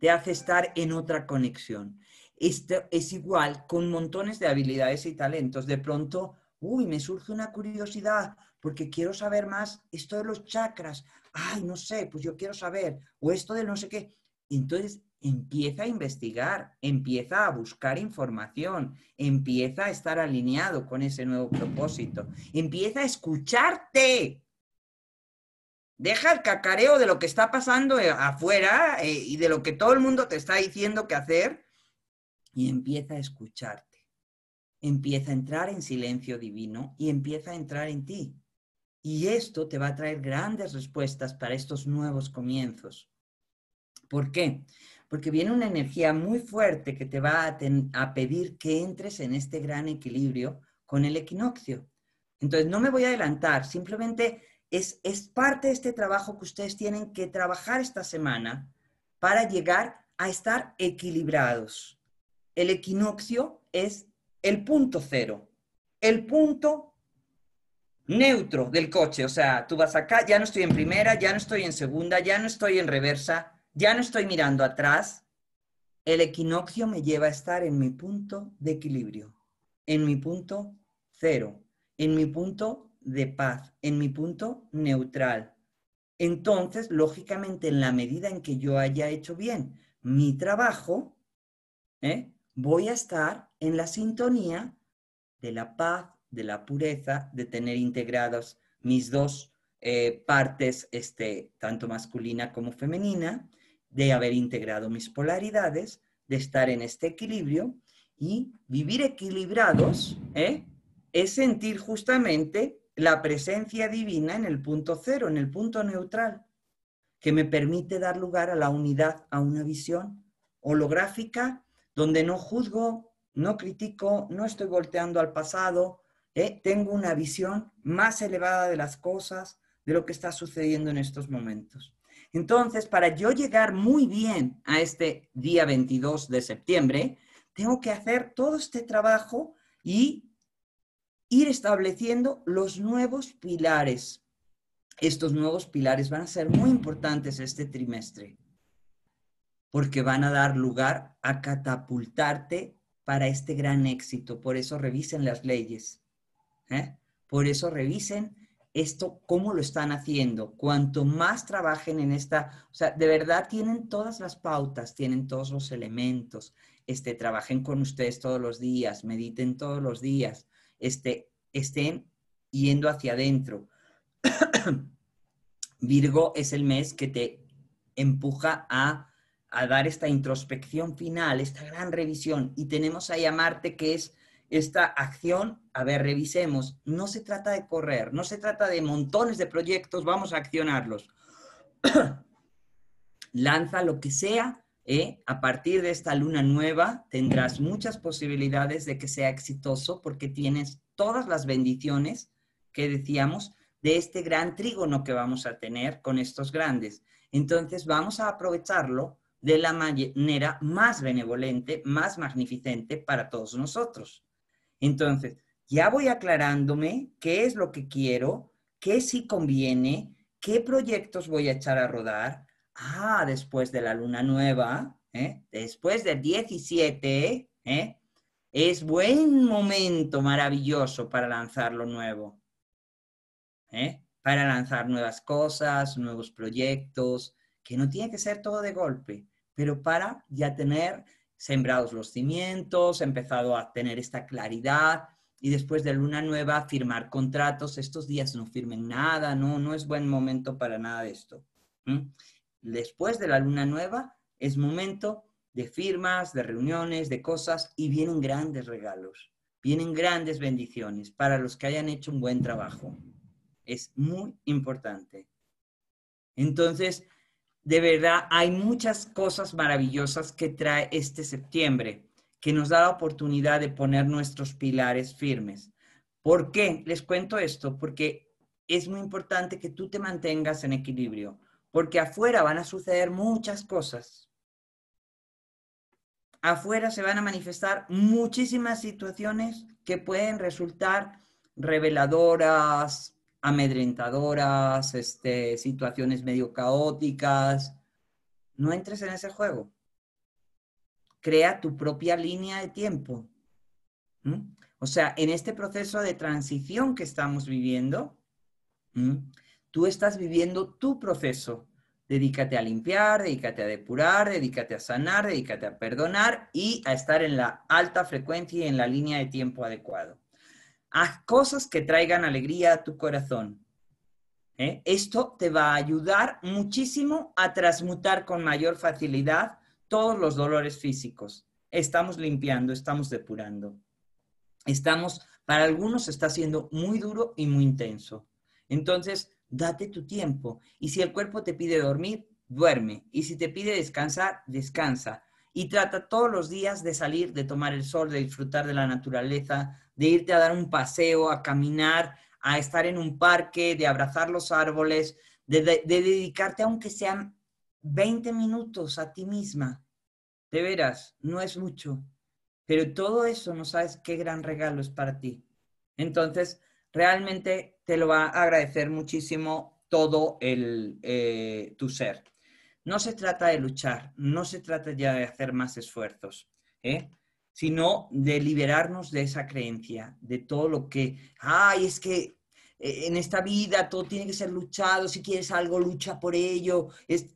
te hace estar en otra conexión. Esto es igual con montones de habilidades y talentos. De pronto, uy, me surge una curiosidad porque quiero saber más esto de los chakras. Ay, no sé, pues yo quiero saber. O esto de no sé qué. Entonces, empieza a investigar, empieza a buscar información, empieza a estar alineado con ese nuevo propósito, empieza a escucharte. Deja el cacareo de lo que está pasando eh, afuera eh, y de lo que todo el mundo te está diciendo que hacer y empieza a escucharte. Empieza a entrar en silencio divino y empieza a entrar en ti. Y esto te va a traer grandes respuestas para estos nuevos comienzos. ¿Por qué? porque viene una energía muy fuerte que te va a, pedir que entres en este gran equilibrio con el equinoccio. Entonces, no me voy a adelantar, simplemente es, es, parte de este trabajo que ustedes tienen que trabajar esta semana para llegar a estar equilibrados. El equinoccio es el punto cero, el punto neutro del coche. O sea, tú vas acá, ya no estoy en primera, ya no estoy en segunda, ya no estoy en reversa. Ya no estoy mirando atrás. El equinoccio me lleva a estar en mi punto de equilibrio, en mi punto cero, en mi punto de paz, en mi punto neutral. Entonces, lógicamente, en la medida en que yo haya hecho bien mi trabajo, ¿eh? voy a estar en la sintonía de la paz, de la pureza, de tener integrados mis dos eh, partes, este, tanto masculina como femenina, de haber integrado mis polaridades, de estar en este equilibrio y vivir equilibrados ¿eh? es sentir justamente la presencia divina en el punto cero, en el punto neutral, que me permite dar lugar a la unidad, a una visión holográfica donde no juzgo, no critico, no estoy volteando al pasado, ¿eh? tengo una visión más elevada de las cosas, de lo que está sucediendo en estos momentos. Entonces, para yo llegar muy bien a este día 22 de septiembre, tengo que hacer todo este trabajo y ir estableciendo los nuevos pilares. Estos nuevos pilares van a ser muy importantes este trimestre porque van a dar lugar a catapultarte para este gran éxito. Por eso revisen las leyes. ¿eh? Por eso revisen esto, cómo lo están haciendo. Cuanto más trabajen en esta, o sea, de verdad tienen todas las pautas, tienen todos los elementos. Este, trabajen con ustedes todos los días, mediten todos los días, este, estén yendo hacia adentro. Virgo es el mes que te empuja a, a dar esta introspección final, esta gran revisión. Y tenemos ahí a Marte que es esta acción, a ver, revisemos, no se trata de correr, no se trata de montones de proyectos, vamos a accionarlos. Lanza lo que sea, ¿eh? a partir de esta luna nueva tendrás muchas posibilidades de que sea exitoso porque tienes todas las bendiciones que decíamos de este gran trígono que vamos a tener con estos grandes. Entonces vamos a aprovecharlo de la manera más benevolente, más magnificente para todos nosotros. Entonces, ya voy aclarándome qué es lo que quiero, qué sí conviene, qué proyectos voy a echar a rodar. Ah, después de la luna nueva, ¿eh? después del 17, ¿eh? es buen momento maravilloso para lanzar lo nuevo. ¿eh? Para lanzar nuevas cosas, nuevos proyectos, que no tiene que ser todo de golpe, pero para ya tener sembrados los cimientos, empezado a tener esta claridad y después de la luna nueva firmar contratos. Estos días no firmen nada, no, no es buen momento para nada de esto. Después de la luna nueva es momento de firmas, de reuniones, de cosas y vienen grandes regalos, vienen grandes bendiciones para los que hayan hecho un buen trabajo. Es muy importante. Entonces, de verdad hay muchas cosas maravillosas que trae este septiembre, que nos da la oportunidad de poner nuestros pilares firmes. ¿Por qué les cuento esto? Porque es muy importante que tú te mantengas en equilibrio, porque afuera van a suceder muchas cosas. Afuera se van a manifestar muchísimas situaciones que pueden resultar reveladoras, amedrentadoras, este, situaciones medio caóticas. No entres en ese juego. Crea tu propia línea de tiempo. O sea, en este proceso de transición que estamos viviendo, tú estás viviendo tu proceso. Dedícate a limpiar, dedícate a depurar, dedícate a sanar, dedícate a perdonar y a estar en la alta frecuencia y en la línea de tiempo adecuado. Haz cosas que traigan alegría a tu corazón. ¿eh? Esto te va a ayudar muchísimo a transmutar con mayor facilidad todos los dolores físicos. Estamos limpiando, estamos depurando. Estamos, para algunos está siendo muy duro y muy intenso. Entonces, date tu tiempo. Y si el cuerpo te pide dormir, duerme. Y si te pide descansar, descansa. Y trata todos los días de salir, de tomar el sol, de disfrutar de la naturaleza, de irte a dar un paseo, a caminar, a estar en un parque, de abrazar los árboles, de, dedicarte aunque sean 20 minutos a ti misma. De veras, no es mucho. Pero todo eso no sabes qué gran regalo es para ti. Entonces, realmente te lo va a agradecer muchísimo todo el, eh, tu ser. No se trata de luchar, no se trata ya de hacer más esfuerzos. ¿eh? sino de liberarnos de esa creencia, de todo lo que, ay, es que eh, en esta vida todo tiene que ser luchado, si quieres algo, lucha por ello. Es,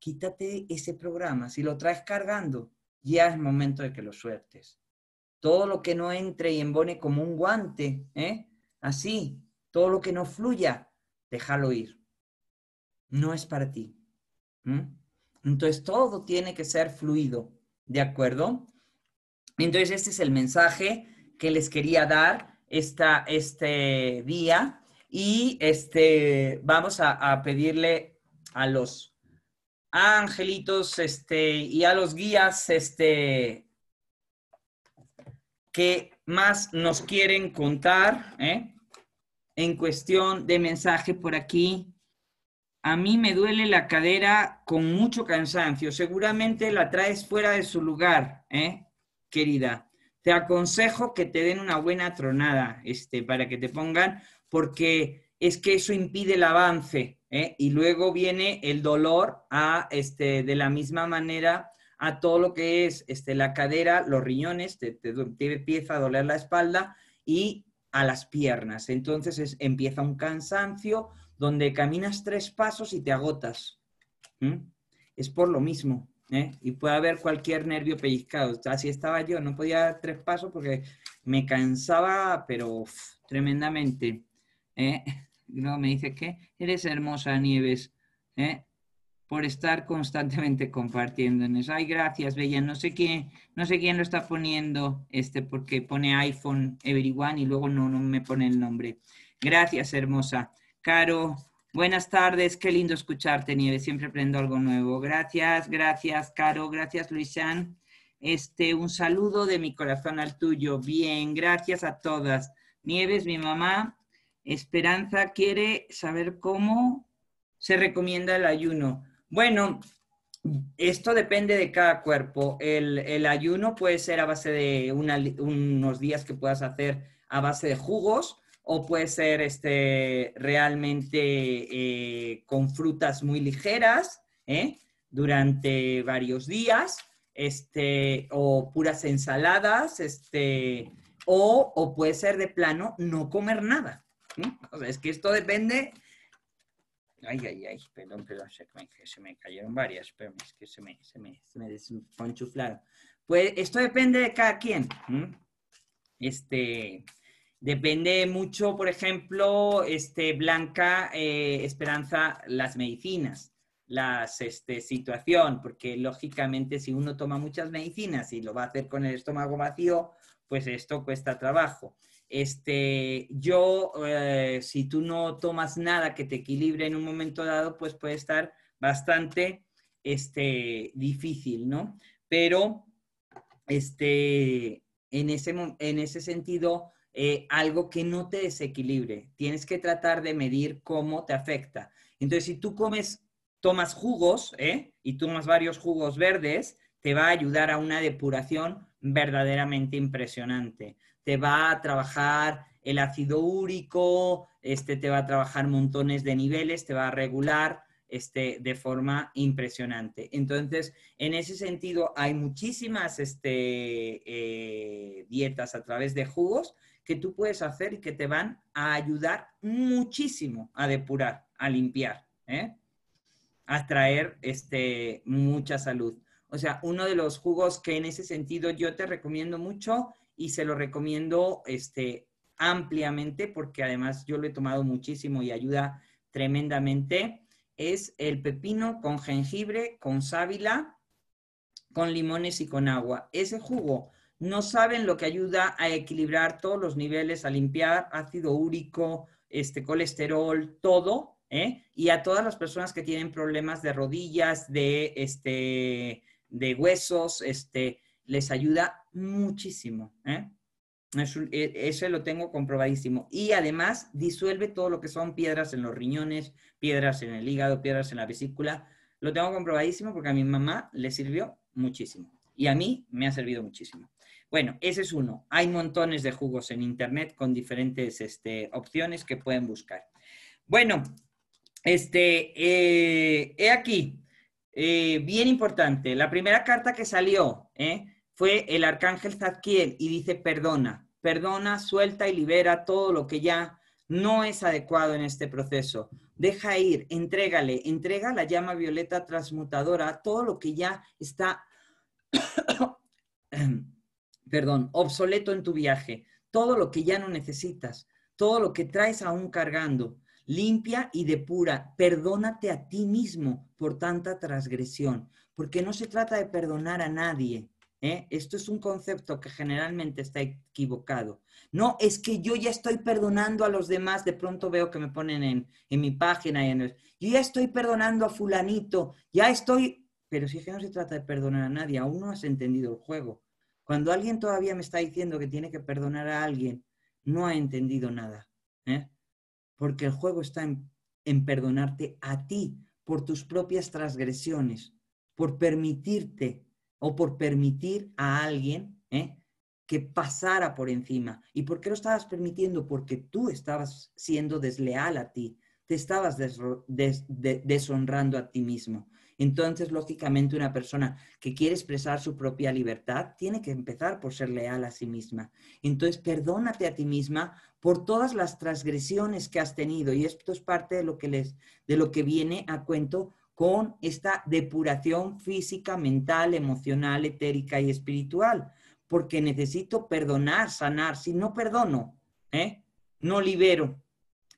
quítate ese programa, si lo traes cargando, ya es momento de que lo sueltes. Todo lo que no entre y embone como un guante, ¿eh? así, todo lo que no fluya, déjalo ir. No es para ti. Entonces todo tiene que ser fluido, ¿de acuerdo? Entonces, este es el mensaje que les quería dar esta, este día y este, vamos a, pedirle a los angelitos este, y a los guías este, que más nos quieren contar ¿eh? en cuestión de mensaje por aquí. A mí me duele la cadera con mucho cansancio. Seguramente la traes fuera de su lugar. ¿eh? querida, te aconsejo que te den una buena tronada este, para que te pongan, porque es que eso impide el avance. ¿eh? Y luego viene el dolor a, este, de la misma manera a todo lo que es este, la cadera, los riñones, te, empieza a doler la espalda y a las piernas. Entonces empieza un cansancio donde caminas tres pasos y te agotas. Es por lo mismo. ¿eh? Y puede haber cualquier nervio pellizcado. Así estaba yo, no podía dar tres pasos porque me cansaba, pero tremendamente. ¿eh? luego me dice que eres hermosa, Nieves, ¿eh? por estar constantemente compartiendo. Ay, gracias, Bella. No sé quién, no sé quién lo está poniendo, este, porque pone iPhone Everyone y luego no, no me pone el nombre. Gracias, hermosa. Caro, Buenas tardes, qué lindo escucharte, Nieves. Siempre aprendo algo nuevo. Gracias, gracias, Caro. Gracias, Luisán. Este, un saludo de mi corazón al tuyo. Bien, gracias a todas. Nieves, mi mamá, Esperanza quiere saber cómo se recomienda el ayuno. Bueno, esto depende de cada cuerpo. El, ayuno puede ser a base de unos días que puedas hacer a base de jugos o puede ser este, realmente eh, con frutas muy ligeras ¿eh? durante varios días, este, o puras ensaladas, este, o, puede ser de plano no comer nada. O sea, es que esto depende. Ay, ay, ay, perdón, perdón, se me, cayeron varias, pero es que se me, se Pues esto depende de cada quien. Este, Depende mucho, por ejemplo, este, Blanca, eh, Esperanza, las medicinas, la este, situación, porque lógicamente si uno toma muchas medicinas y lo va a hacer con el estómago vacío, pues esto cuesta trabajo. Este, yo, eh, si tú no tomas nada que te equilibre en un momento dado, pues puede estar bastante este, difícil, ¿no? Pero en ese sentido, eh, algo que no te desequilibre. Tienes que tratar de medir cómo te afecta. Entonces, si tú comes, tomas jugos, ¿eh? Y tomas varios jugos verdes, te va a ayudar a una depuración verdaderamente impresionante. Te va a trabajar el ácido úrico, este, te va a trabajar montones de niveles, te va a regular este, de forma impresionante. Entonces, en ese sentido, hay muchísimas este, eh, dietas a través de jugos que tú puedes hacer y que te van a ayudar muchísimo a depurar, a limpiar, ¿eh? a traer este, mucha salud. O sea, uno de los jugos que en ese sentido yo te recomiendo mucho y se lo recomiendo este, ampliamente porque además yo lo he tomado muchísimo y ayuda tremendamente, es el pepino con jengibre, con sábila, con limones y con agua. Ese jugo no saben lo que ayuda a equilibrar todos los niveles, a limpiar ácido úrico, este, colesterol, todo, ¿eh? y a todas las personas que tienen problemas de rodillas, de, este, de huesos, este, les ayuda muchísimo. ¿eh? E, eso, lo tengo comprobadísimo. Y además disuelve todo lo que son piedras en los riñones, piedras en el hígado, piedras en la vesícula. Lo tengo comprobadísimo porque a mi mamá le sirvió muchísimo. Y a mí me ha servido muchísimo. Bueno, ese es uno. Hay montones de jugos en Internet con diferentes este, opciones que pueden buscar. Bueno, este, eh, he aquí, eh, bien importante, la primera carta que salió ¿eh? fue el arcángel Zadkiel y dice, perdona, perdona, suelta y libera todo lo que ya no es adecuado en este proceso. Deja ir, entrégale, entrega la llama violeta transmutadora, todo lo que ya está perdón, obsoleto en tu viaje, todo lo que ya no necesitas, todo lo que traes aún cargando, limpia y depura, perdónate a ti mismo por tanta transgresión, porque no se trata de perdonar a nadie. ¿eh? Esto es un concepto que generalmente está equivocado. No, es que yo ya estoy perdonando a los demás, de pronto veo que me ponen en, en mi página, y en el, yo ya estoy perdonando a fulanito, ya estoy, pero si es que no se trata de perdonar a nadie, aún no has entendido el juego cuando alguien todavía me está diciendo que tiene que perdonar a alguien, no ha entendido nada. ¿eh? Porque el juego está en, perdonarte a ti por tus propias transgresiones, por permitirte o por permitir a alguien ¿eh? que pasara por encima. ¿Y por qué lo estabas permitiendo? Porque tú estabas siendo desleal a ti, te estabas deshonrando a ti mismo. Entonces, lógicamente, una persona que quiere expresar su propia libertad tiene que empezar por ser leal a sí misma. Entonces, perdónate a ti misma por todas las transgresiones que has tenido. Y esto es parte de lo que, les, de lo que viene a cuento con esta depuración física, mental, emocional, etérica y espiritual, porque necesito perdonar, sanar. Si no perdono, ¿eh? no libero.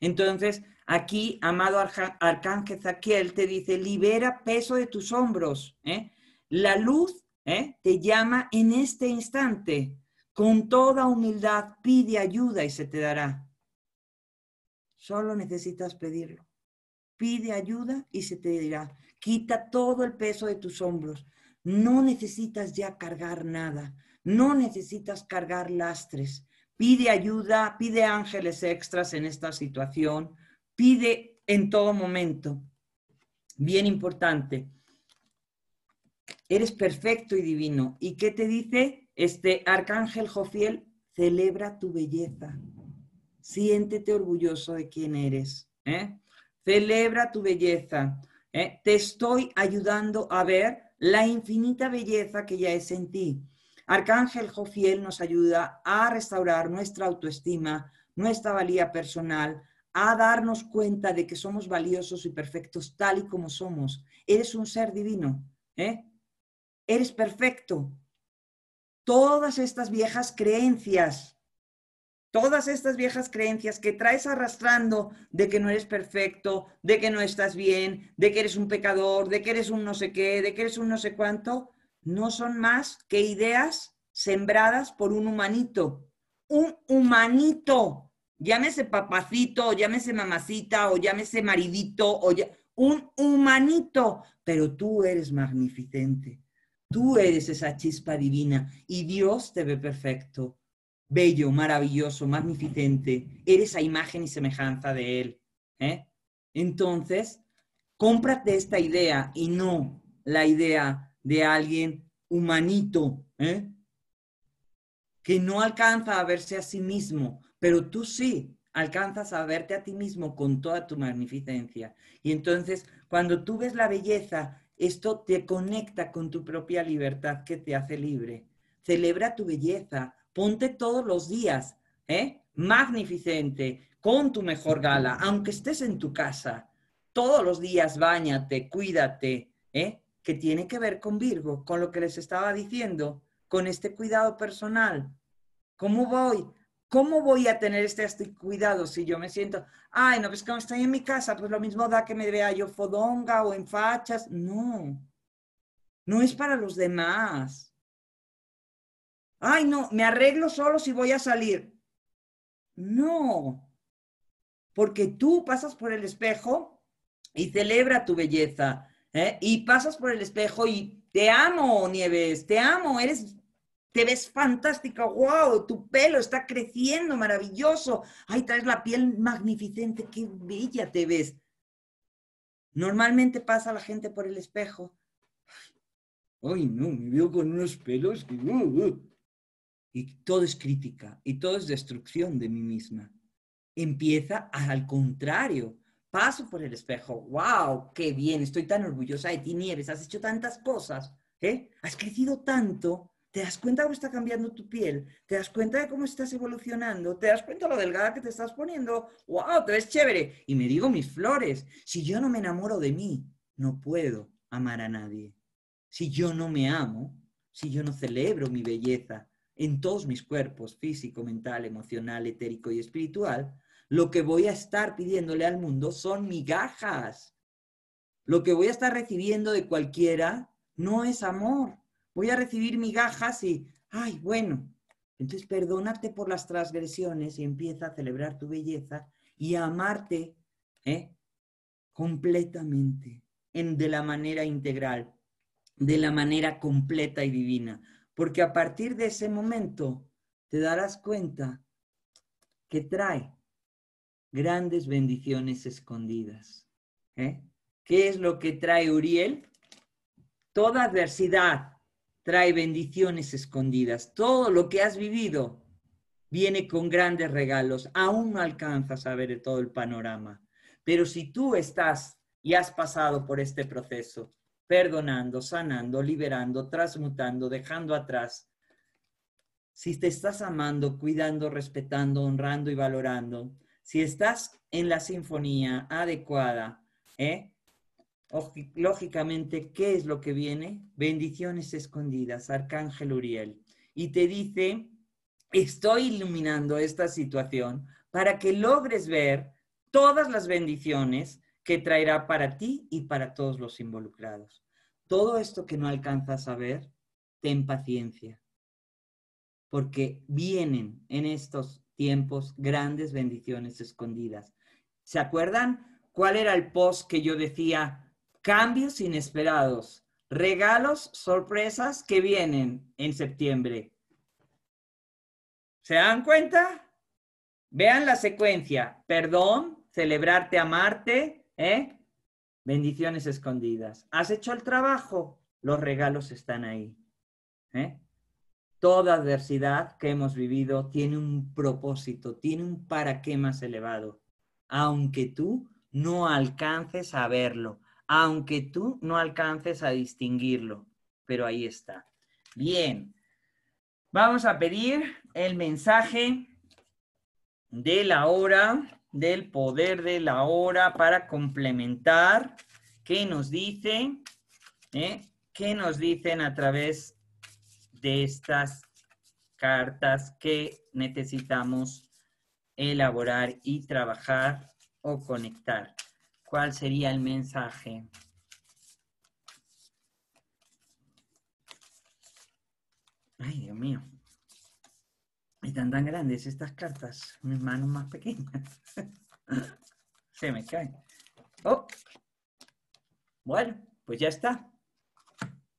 Entonces, Aquí, amado Arcángel Zaquiel, te dice, libera peso de tus hombros. ¿eh? La luz ¿eh? te llama en este instante. Con toda humildad pide ayuda y se te dará. Solo necesitas pedirlo. Pide ayuda y se te dirá. Quita todo el peso de tus hombros. No necesitas ya cargar nada. No necesitas cargar lastres. Pide ayuda, pide ángeles extras en esta situación pide en todo momento. Bien importante. Eres perfecto y divino. ¿Y qué te dice este arcángel Jofiel? Celebra tu belleza. Siéntete orgulloso de quién eres. ¿eh? Celebra tu belleza. ¿eh? Te estoy ayudando a ver la infinita belleza que ya es en ti. Arcángel Jofiel nos ayuda a restaurar nuestra autoestima, nuestra valía personal, a darnos cuenta de que somos valiosos y perfectos tal y como somos. Eres un ser divino, ¿eh? Eres perfecto. Todas estas viejas creencias, todas estas viejas creencias que traes arrastrando de que no eres perfecto, de que no estás bien, de que eres un pecador, de que eres un no sé qué, de que eres un no sé cuánto, no son más que ideas sembradas por un humanito. Un humanito llámese papacito, llámese mamacita, o llámese maridito, o un humanito, pero tú eres magnificente. Tú eres esa chispa divina y Dios te ve perfecto, bello, maravilloso, magnificente. Eres a imagen y semejanza de Él. ¿eh? Entonces, cómprate esta idea y no la idea de alguien humanito, ¿eh? que no alcanza a verse a sí mismo, pero tú sí alcanzas a verte a ti mismo con toda tu magnificencia. Y entonces, cuando tú ves la belleza, esto te conecta con tu propia libertad que te hace libre. Celebra tu belleza, ponte todos los días, ¿eh? Magnificente, con tu mejor gala, aunque estés en tu casa. Todos los días báñate, cuídate, ¿eh? Que tiene que ver con Virgo, con lo que les estaba diciendo, con este cuidado personal. ¿Cómo voy? ¿Cómo voy a tener este cuidado si yo me siento, ay, no, ves pues cómo estoy en mi casa, pues lo mismo da que me vea yo fodonga o en fachas? No, no es para los demás. Ay, no, me arreglo solo si voy a salir. No, porque tú pasas por el espejo y celebra tu belleza, ¿eh? y pasas por el espejo y te amo, Nieves, te amo, eres te ves fantástica, wow, tu pelo está creciendo, maravilloso, ay, traes la piel magnificente, qué bella te ves. Normalmente pasa la gente por el espejo. Ay, no, me veo con unos pelos que... Uh, uh. Y todo es crítica, y todo es destrucción de mí misma. Empieza al contrario. Paso por el espejo. ¡Wow! ¡Qué bien! Estoy tan orgullosa de ti, Nieves. Has hecho tantas cosas. ¿eh? Has crecido tanto te das cuenta cómo está cambiando tu piel, te das cuenta de cómo estás evolucionando, te das cuenta de lo delgada que te estás poniendo, wow, te ves chévere. Y me digo mis flores, si yo no me enamoro de mí, no puedo amar a nadie. Si yo no me amo, si yo no celebro mi belleza en todos mis cuerpos, físico, mental, emocional, etérico y espiritual, lo que voy a estar pidiéndole al mundo son migajas. Lo que voy a estar recibiendo de cualquiera no es amor, voy a recibir migajas y, ay, bueno. Entonces, perdónate por las transgresiones y empieza a celebrar tu belleza y a amarte ¿eh? completamente, en, de la manera integral, de la manera completa y divina. Porque a partir de ese momento te darás cuenta que trae grandes bendiciones escondidas. ¿eh? ¿Qué es lo que trae Uriel? Toda adversidad, trae bendiciones escondidas. Todo lo que has vivido viene con grandes regalos. Aún no alcanzas a ver todo el panorama. Pero si tú estás y has pasado por este proceso, perdonando, sanando, liberando, transmutando, dejando atrás, si te estás amando, cuidando, respetando, honrando y valorando, si estás en la sinfonía adecuada, ¿eh? lógicamente, ¿qué es lo que viene? Bendiciones escondidas, Arcángel Uriel. Y te dice, estoy iluminando esta situación para que logres ver todas las bendiciones que traerá para ti y para todos los involucrados. Todo esto que no alcanzas a ver, ten paciencia, porque vienen en estos tiempos grandes bendiciones escondidas. ¿Se acuerdan cuál era el post que yo decía cambios inesperados, regalos, sorpresas que vienen en septiembre. ¿Se dan cuenta? Vean la secuencia. Perdón, celebrarte, amarte, ¿eh? bendiciones escondidas. Has hecho el trabajo, los regalos están ahí. ¿eh? Toda adversidad que hemos vivido tiene un propósito, tiene un para qué más elevado, aunque tú no alcances a verlo, aunque tú no alcances a distinguirlo, pero ahí está. Bien, vamos a pedir el mensaje de la hora, del poder de la hora para complementar qué nos dice, ¿Eh? qué nos dicen a través de estas cartas que necesitamos elaborar y trabajar o conectar. ¿Cuál sería el mensaje? Ay, Dios mío. Están tan grandes estas cartas. Mis manos más pequeñas. Se me caen. Oh. Bueno, pues ya está.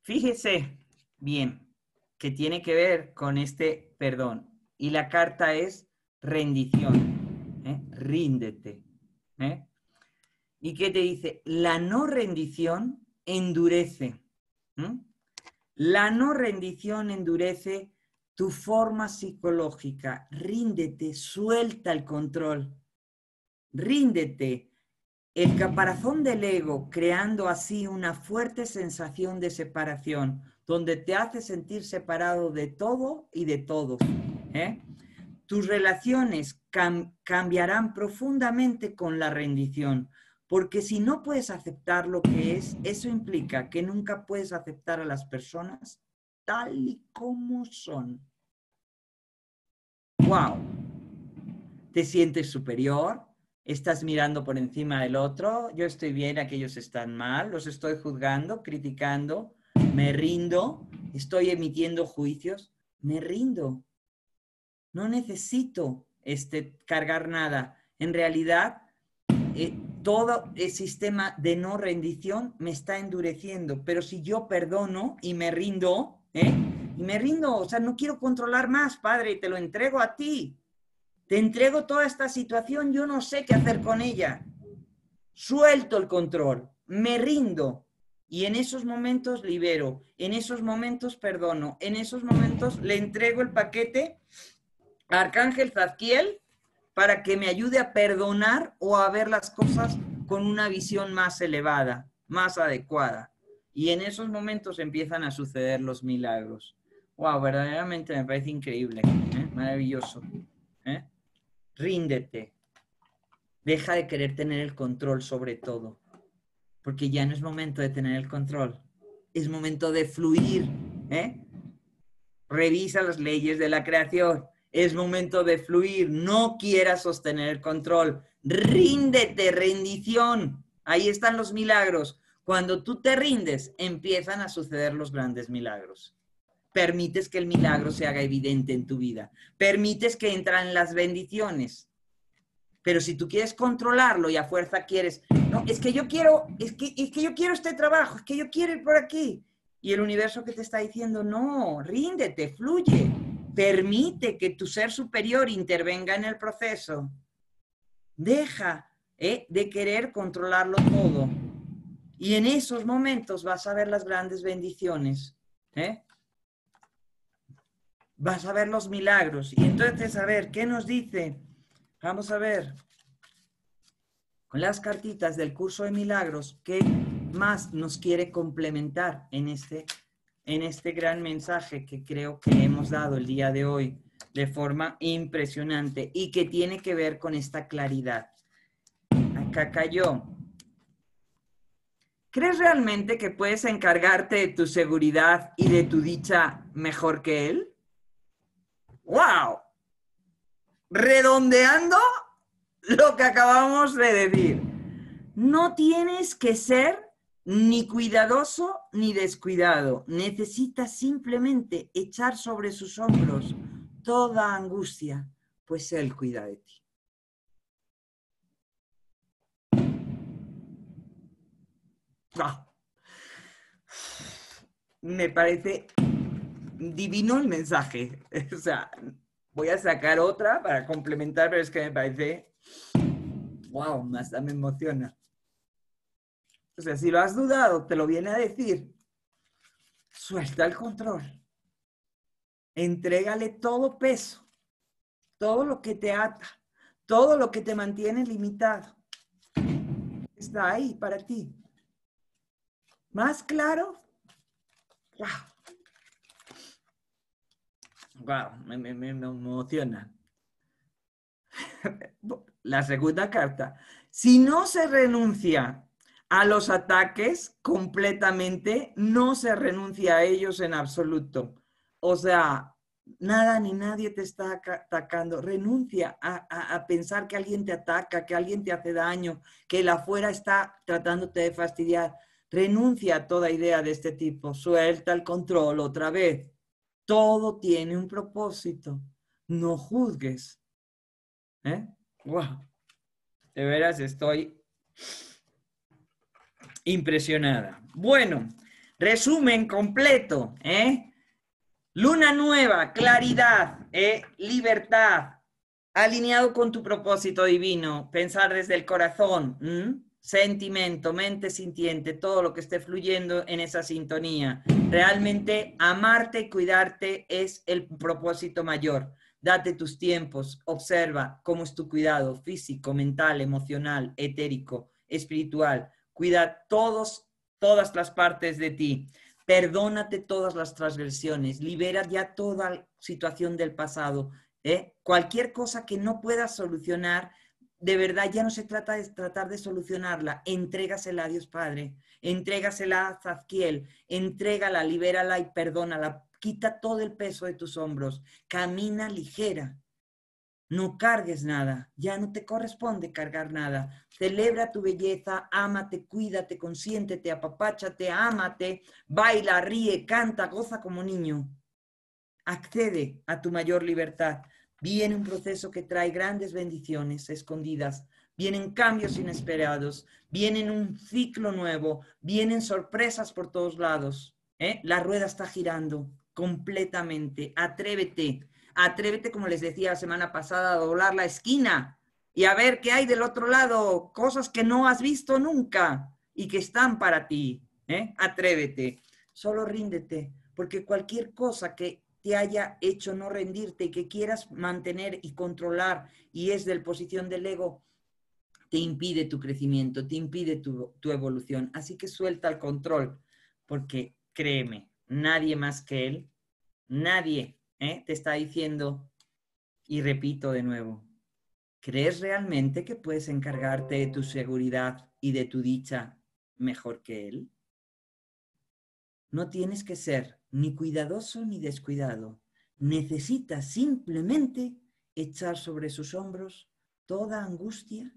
Fíjese bien que tiene que ver con este perdón. Y la carta es rendición. ¿eh? Ríndete. ¿eh? ¿Y qué te dice? La no rendición endurece. La no rendición endurece tu forma psicológica. Ríndete, suelta el control. Ríndete. El caparazón del ego, creando así una fuerte sensación de separación, donde te hace sentir separado de todo y de todos. ¿eh? Tus relaciones cambiarán profundamente con la rendición porque si no puedes aceptar lo que es, eso implica que nunca puedes aceptar a las personas tal y como son. ¡Wow! Te sientes superior, estás mirando por encima del otro, yo estoy bien, aquellos están mal, los estoy juzgando, criticando, me rindo, estoy emitiendo juicios, me rindo. No necesito este, cargar nada. En realidad, eh, todo el sistema de no rendición me está endureciendo, pero si yo perdono y me rindo, ¿eh? y me rindo, o sea, no quiero controlar más, Padre, te lo entrego a ti, te entrego toda esta situación, yo no sé qué hacer con ella, suelto el control, me rindo, y en esos momentos libero, en esos momentos perdono, en esos momentos le entrego el paquete a Arcángel Zazquiel para que me ayude a perdonar o a ver las cosas con una visión más elevada, más adecuada. Y en esos momentos empiezan a suceder los milagros. Wow, verdaderamente me parece increíble, ¿eh? maravilloso. ¿eh? Ríndete. Deja de querer tener el control sobre todo, porque ya no es momento de tener el control, es momento de fluir. ¿eh? Revisa las leyes de la creación es momento de fluir. No quieras sostener el control. Ríndete, rendición. Ahí están los milagros. Cuando tú te rindes, empiezan a suceder los grandes milagros. Permites que el milagro se haga evidente en tu vida. Permites que entran las bendiciones. Pero si tú quieres controlarlo y a fuerza quieres, no, es que yo quiero, es que, es que yo quiero este trabajo, es que yo quiero ir por aquí. Y el universo que te está diciendo, no, ríndete, fluye, permite que tu ser superior intervenga en el proceso. Deja eh, de querer controlarlo todo. Y en esos momentos vas a ver las grandes bendiciones. ¿eh? Vas a ver los milagros. Y entonces, a ver, ¿qué nos dice? Vamos a ver con las cartitas del curso de milagros qué más nos quiere complementar en este en este gran mensaje que creo que hemos dado el día de hoy de forma impresionante y que tiene que ver con esta claridad. Acá cayó. ¿Crees realmente que puedes encargarte de tu seguridad y de tu dicha mejor que él? ¡Wow! Redondeando lo que acabamos de decir. No tienes que ser ni cuidadoso ni descuidado. Necesita simplemente echar sobre sus hombros toda angustia, pues Él cuida de ti. Ah. Me parece divino el mensaje. O sea, voy a sacar otra para complementar, pero es que me parece, wow, hasta me emociona. O sea, si lo has dudado, te lo viene a decir. Suelta el control. Entrégale todo peso, todo lo que te ata, todo lo que te mantiene limitado. Está ahí para ti. ¿Más claro? ¡Wow! ¡Wow! Me, me emociona. La segunda carta. Si no se renuncia a los ataques completamente, no se renuncia a ellos en absoluto. O sea, nada ni nadie te está atacando. Renuncia a, pensar que alguien te ataca, que alguien te hace daño, que el afuera está tratándote de fastidiar. Renuncia a toda idea de este tipo. Suelta el control otra vez. Todo tiene un propósito. No juzgues. ¿Eh? Wow. De veras estoy Impresionada. Bueno, resumen completo, ¿eh? Luna nueva, claridad, ¿eh? libertad, alineado con tu propósito divino, pensar desde el corazón, sentimiento, mente sintiente, todo lo que esté fluyendo en esa sintonía. Realmente amarte y cuidarte es el propósito mayor. Date tus tiempos, observa cómo es tu cuidado físico, mental, emocional, etérico, espiritual cuida todos, todas las partes de ti. Perdónate todas las transgresiones, libera ya toda situación del pasado. ¿eh? Cualquier cosa que no puedas solucionar, de verdad ya no se trata de tratar de solucionarla, entrégasela a Dios Padre, entrégasela a Zazquiel, entrégala, libérala y perdónala, quita todo el peso de tus hombros, camina ligera, no cargues nada, ya no te corresponde cargar nada. Celebra tu belleza, ámate, cuídate, consiéntete, apapáchate, ámate, baila, ríe, canta, goza como niño. Accede a tu mayor libertad. Viene un proceso que trae grandes bendiciones escondidas, vienen cambios inesperados, vienen un ciclo nuevo, vienen sorpresas por todos lados. ¿eh? La rueda está girando completamente. Atrévete, Atrévete, como les decía la semana pasada, a doblar la esquina y a ver qué hay del otro lado, cosas que no has visto nunca y que están para ti. ¿eh? Atrévete, solo ríndete, porque cualquier cosa que te haya hecho no rendirte y que quieras mantener y controlar y es del posición del ego, te impide tu crecimiento, te impide tu, tu evolución. Así que suelta el control, porque créeme, nadie más que él, nadie ¿eh? te está diciendo, y repito de nuevo, ¿crees realmente que puedes encargarte de tu seguridad y de tu dicha mejor que él? No tienes que ser ni cuidadoso ni descuidado. Necesitas simplemente echar sobre sus hombros toda angustia,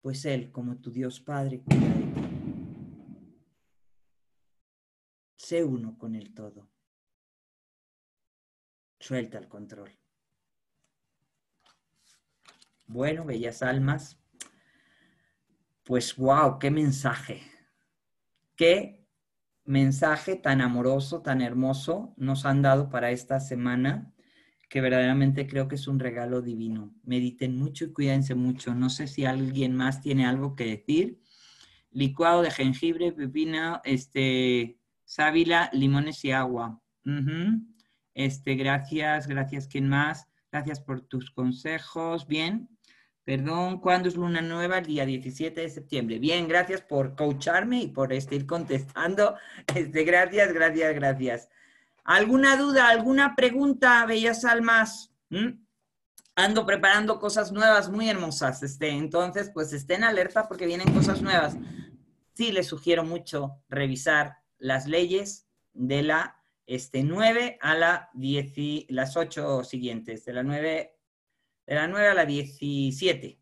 pues Él, como tu Dios Padre, cuida de ti. Sé uno con el todo. Suelta el control. Bueno, bellas almas, pues wow, qué mensaje. Qué mensaje tan amoroso, tan hermoso nos han dado para esta semana, que verdaderamente creo que es un regalo divino. Mediten mucho y cuídense mucho. No sé si alguien más tiene algo que decir. Licuado de jengibre, pepina, este, sábila, limones y agua. Este, gracias, gracias, ¿quién más? Gracias por tus consejos. Bien, perdón, ¿cuándo es luna nueva? El día 17 de septiembre. Bien, gracias por coacharme y por estar contestando. Este, gracias, gracias, gracias. ¿Alguna duda, alguna pregunta, bellas almas? ¿Mm? Ando preparando cosas nuevas muy hermosas. Este, entonces, pues estén alerta porque vienen cosas nuevas. Sí, les sugiero mucho revisar las leyes de la este 9 a la 10, las 8 siguientes, de la 9, de la 9 a la 17.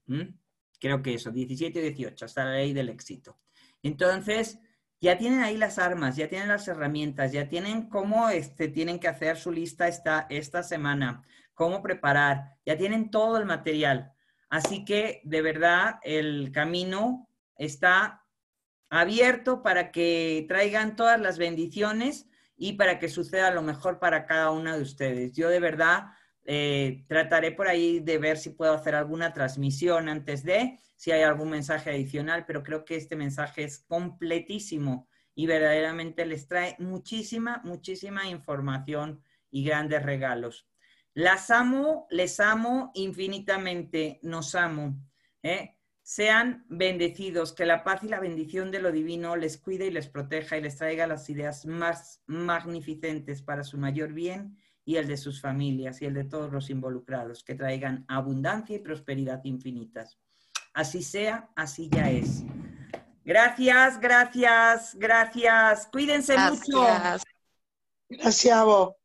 Creo que eso, 17 y 18, hasta la ley del éxito. Entonces, ya tienen ahí las armas, ya tienen las herramientas, ya tienen cómo este, tienen que hacer su lista esta, esta semana, cómo preparar, ya tienen todo el material. Así que, de verdad, el camino está abierto para que traigan todas las bendiciones y para que suceda lo mejor para cada una de ustedes. Yo de verdad eh, trataré por ahí de ver si puedo hacer alguna transmisión antes de, si hay algún mensaje adicional, pero creo que este mensaje es completísimo y verdaderamente les trae muchísima, muchísima información y grandes regalos. Las amo, les amo infinitamente, nos amo. ¿eh? Sean bendecidos, que la paz y la bendición de lo divino les cuide y les proteja y les traiga las ideas más magnificentes para su mayor bien y el de sus familias y el de todos los involucrados, que traigan abundancia y prosperidad infinitas. Así sea, así ya es. Gracias, gracias, gracias. Cuídense mucho. Gracias a vos.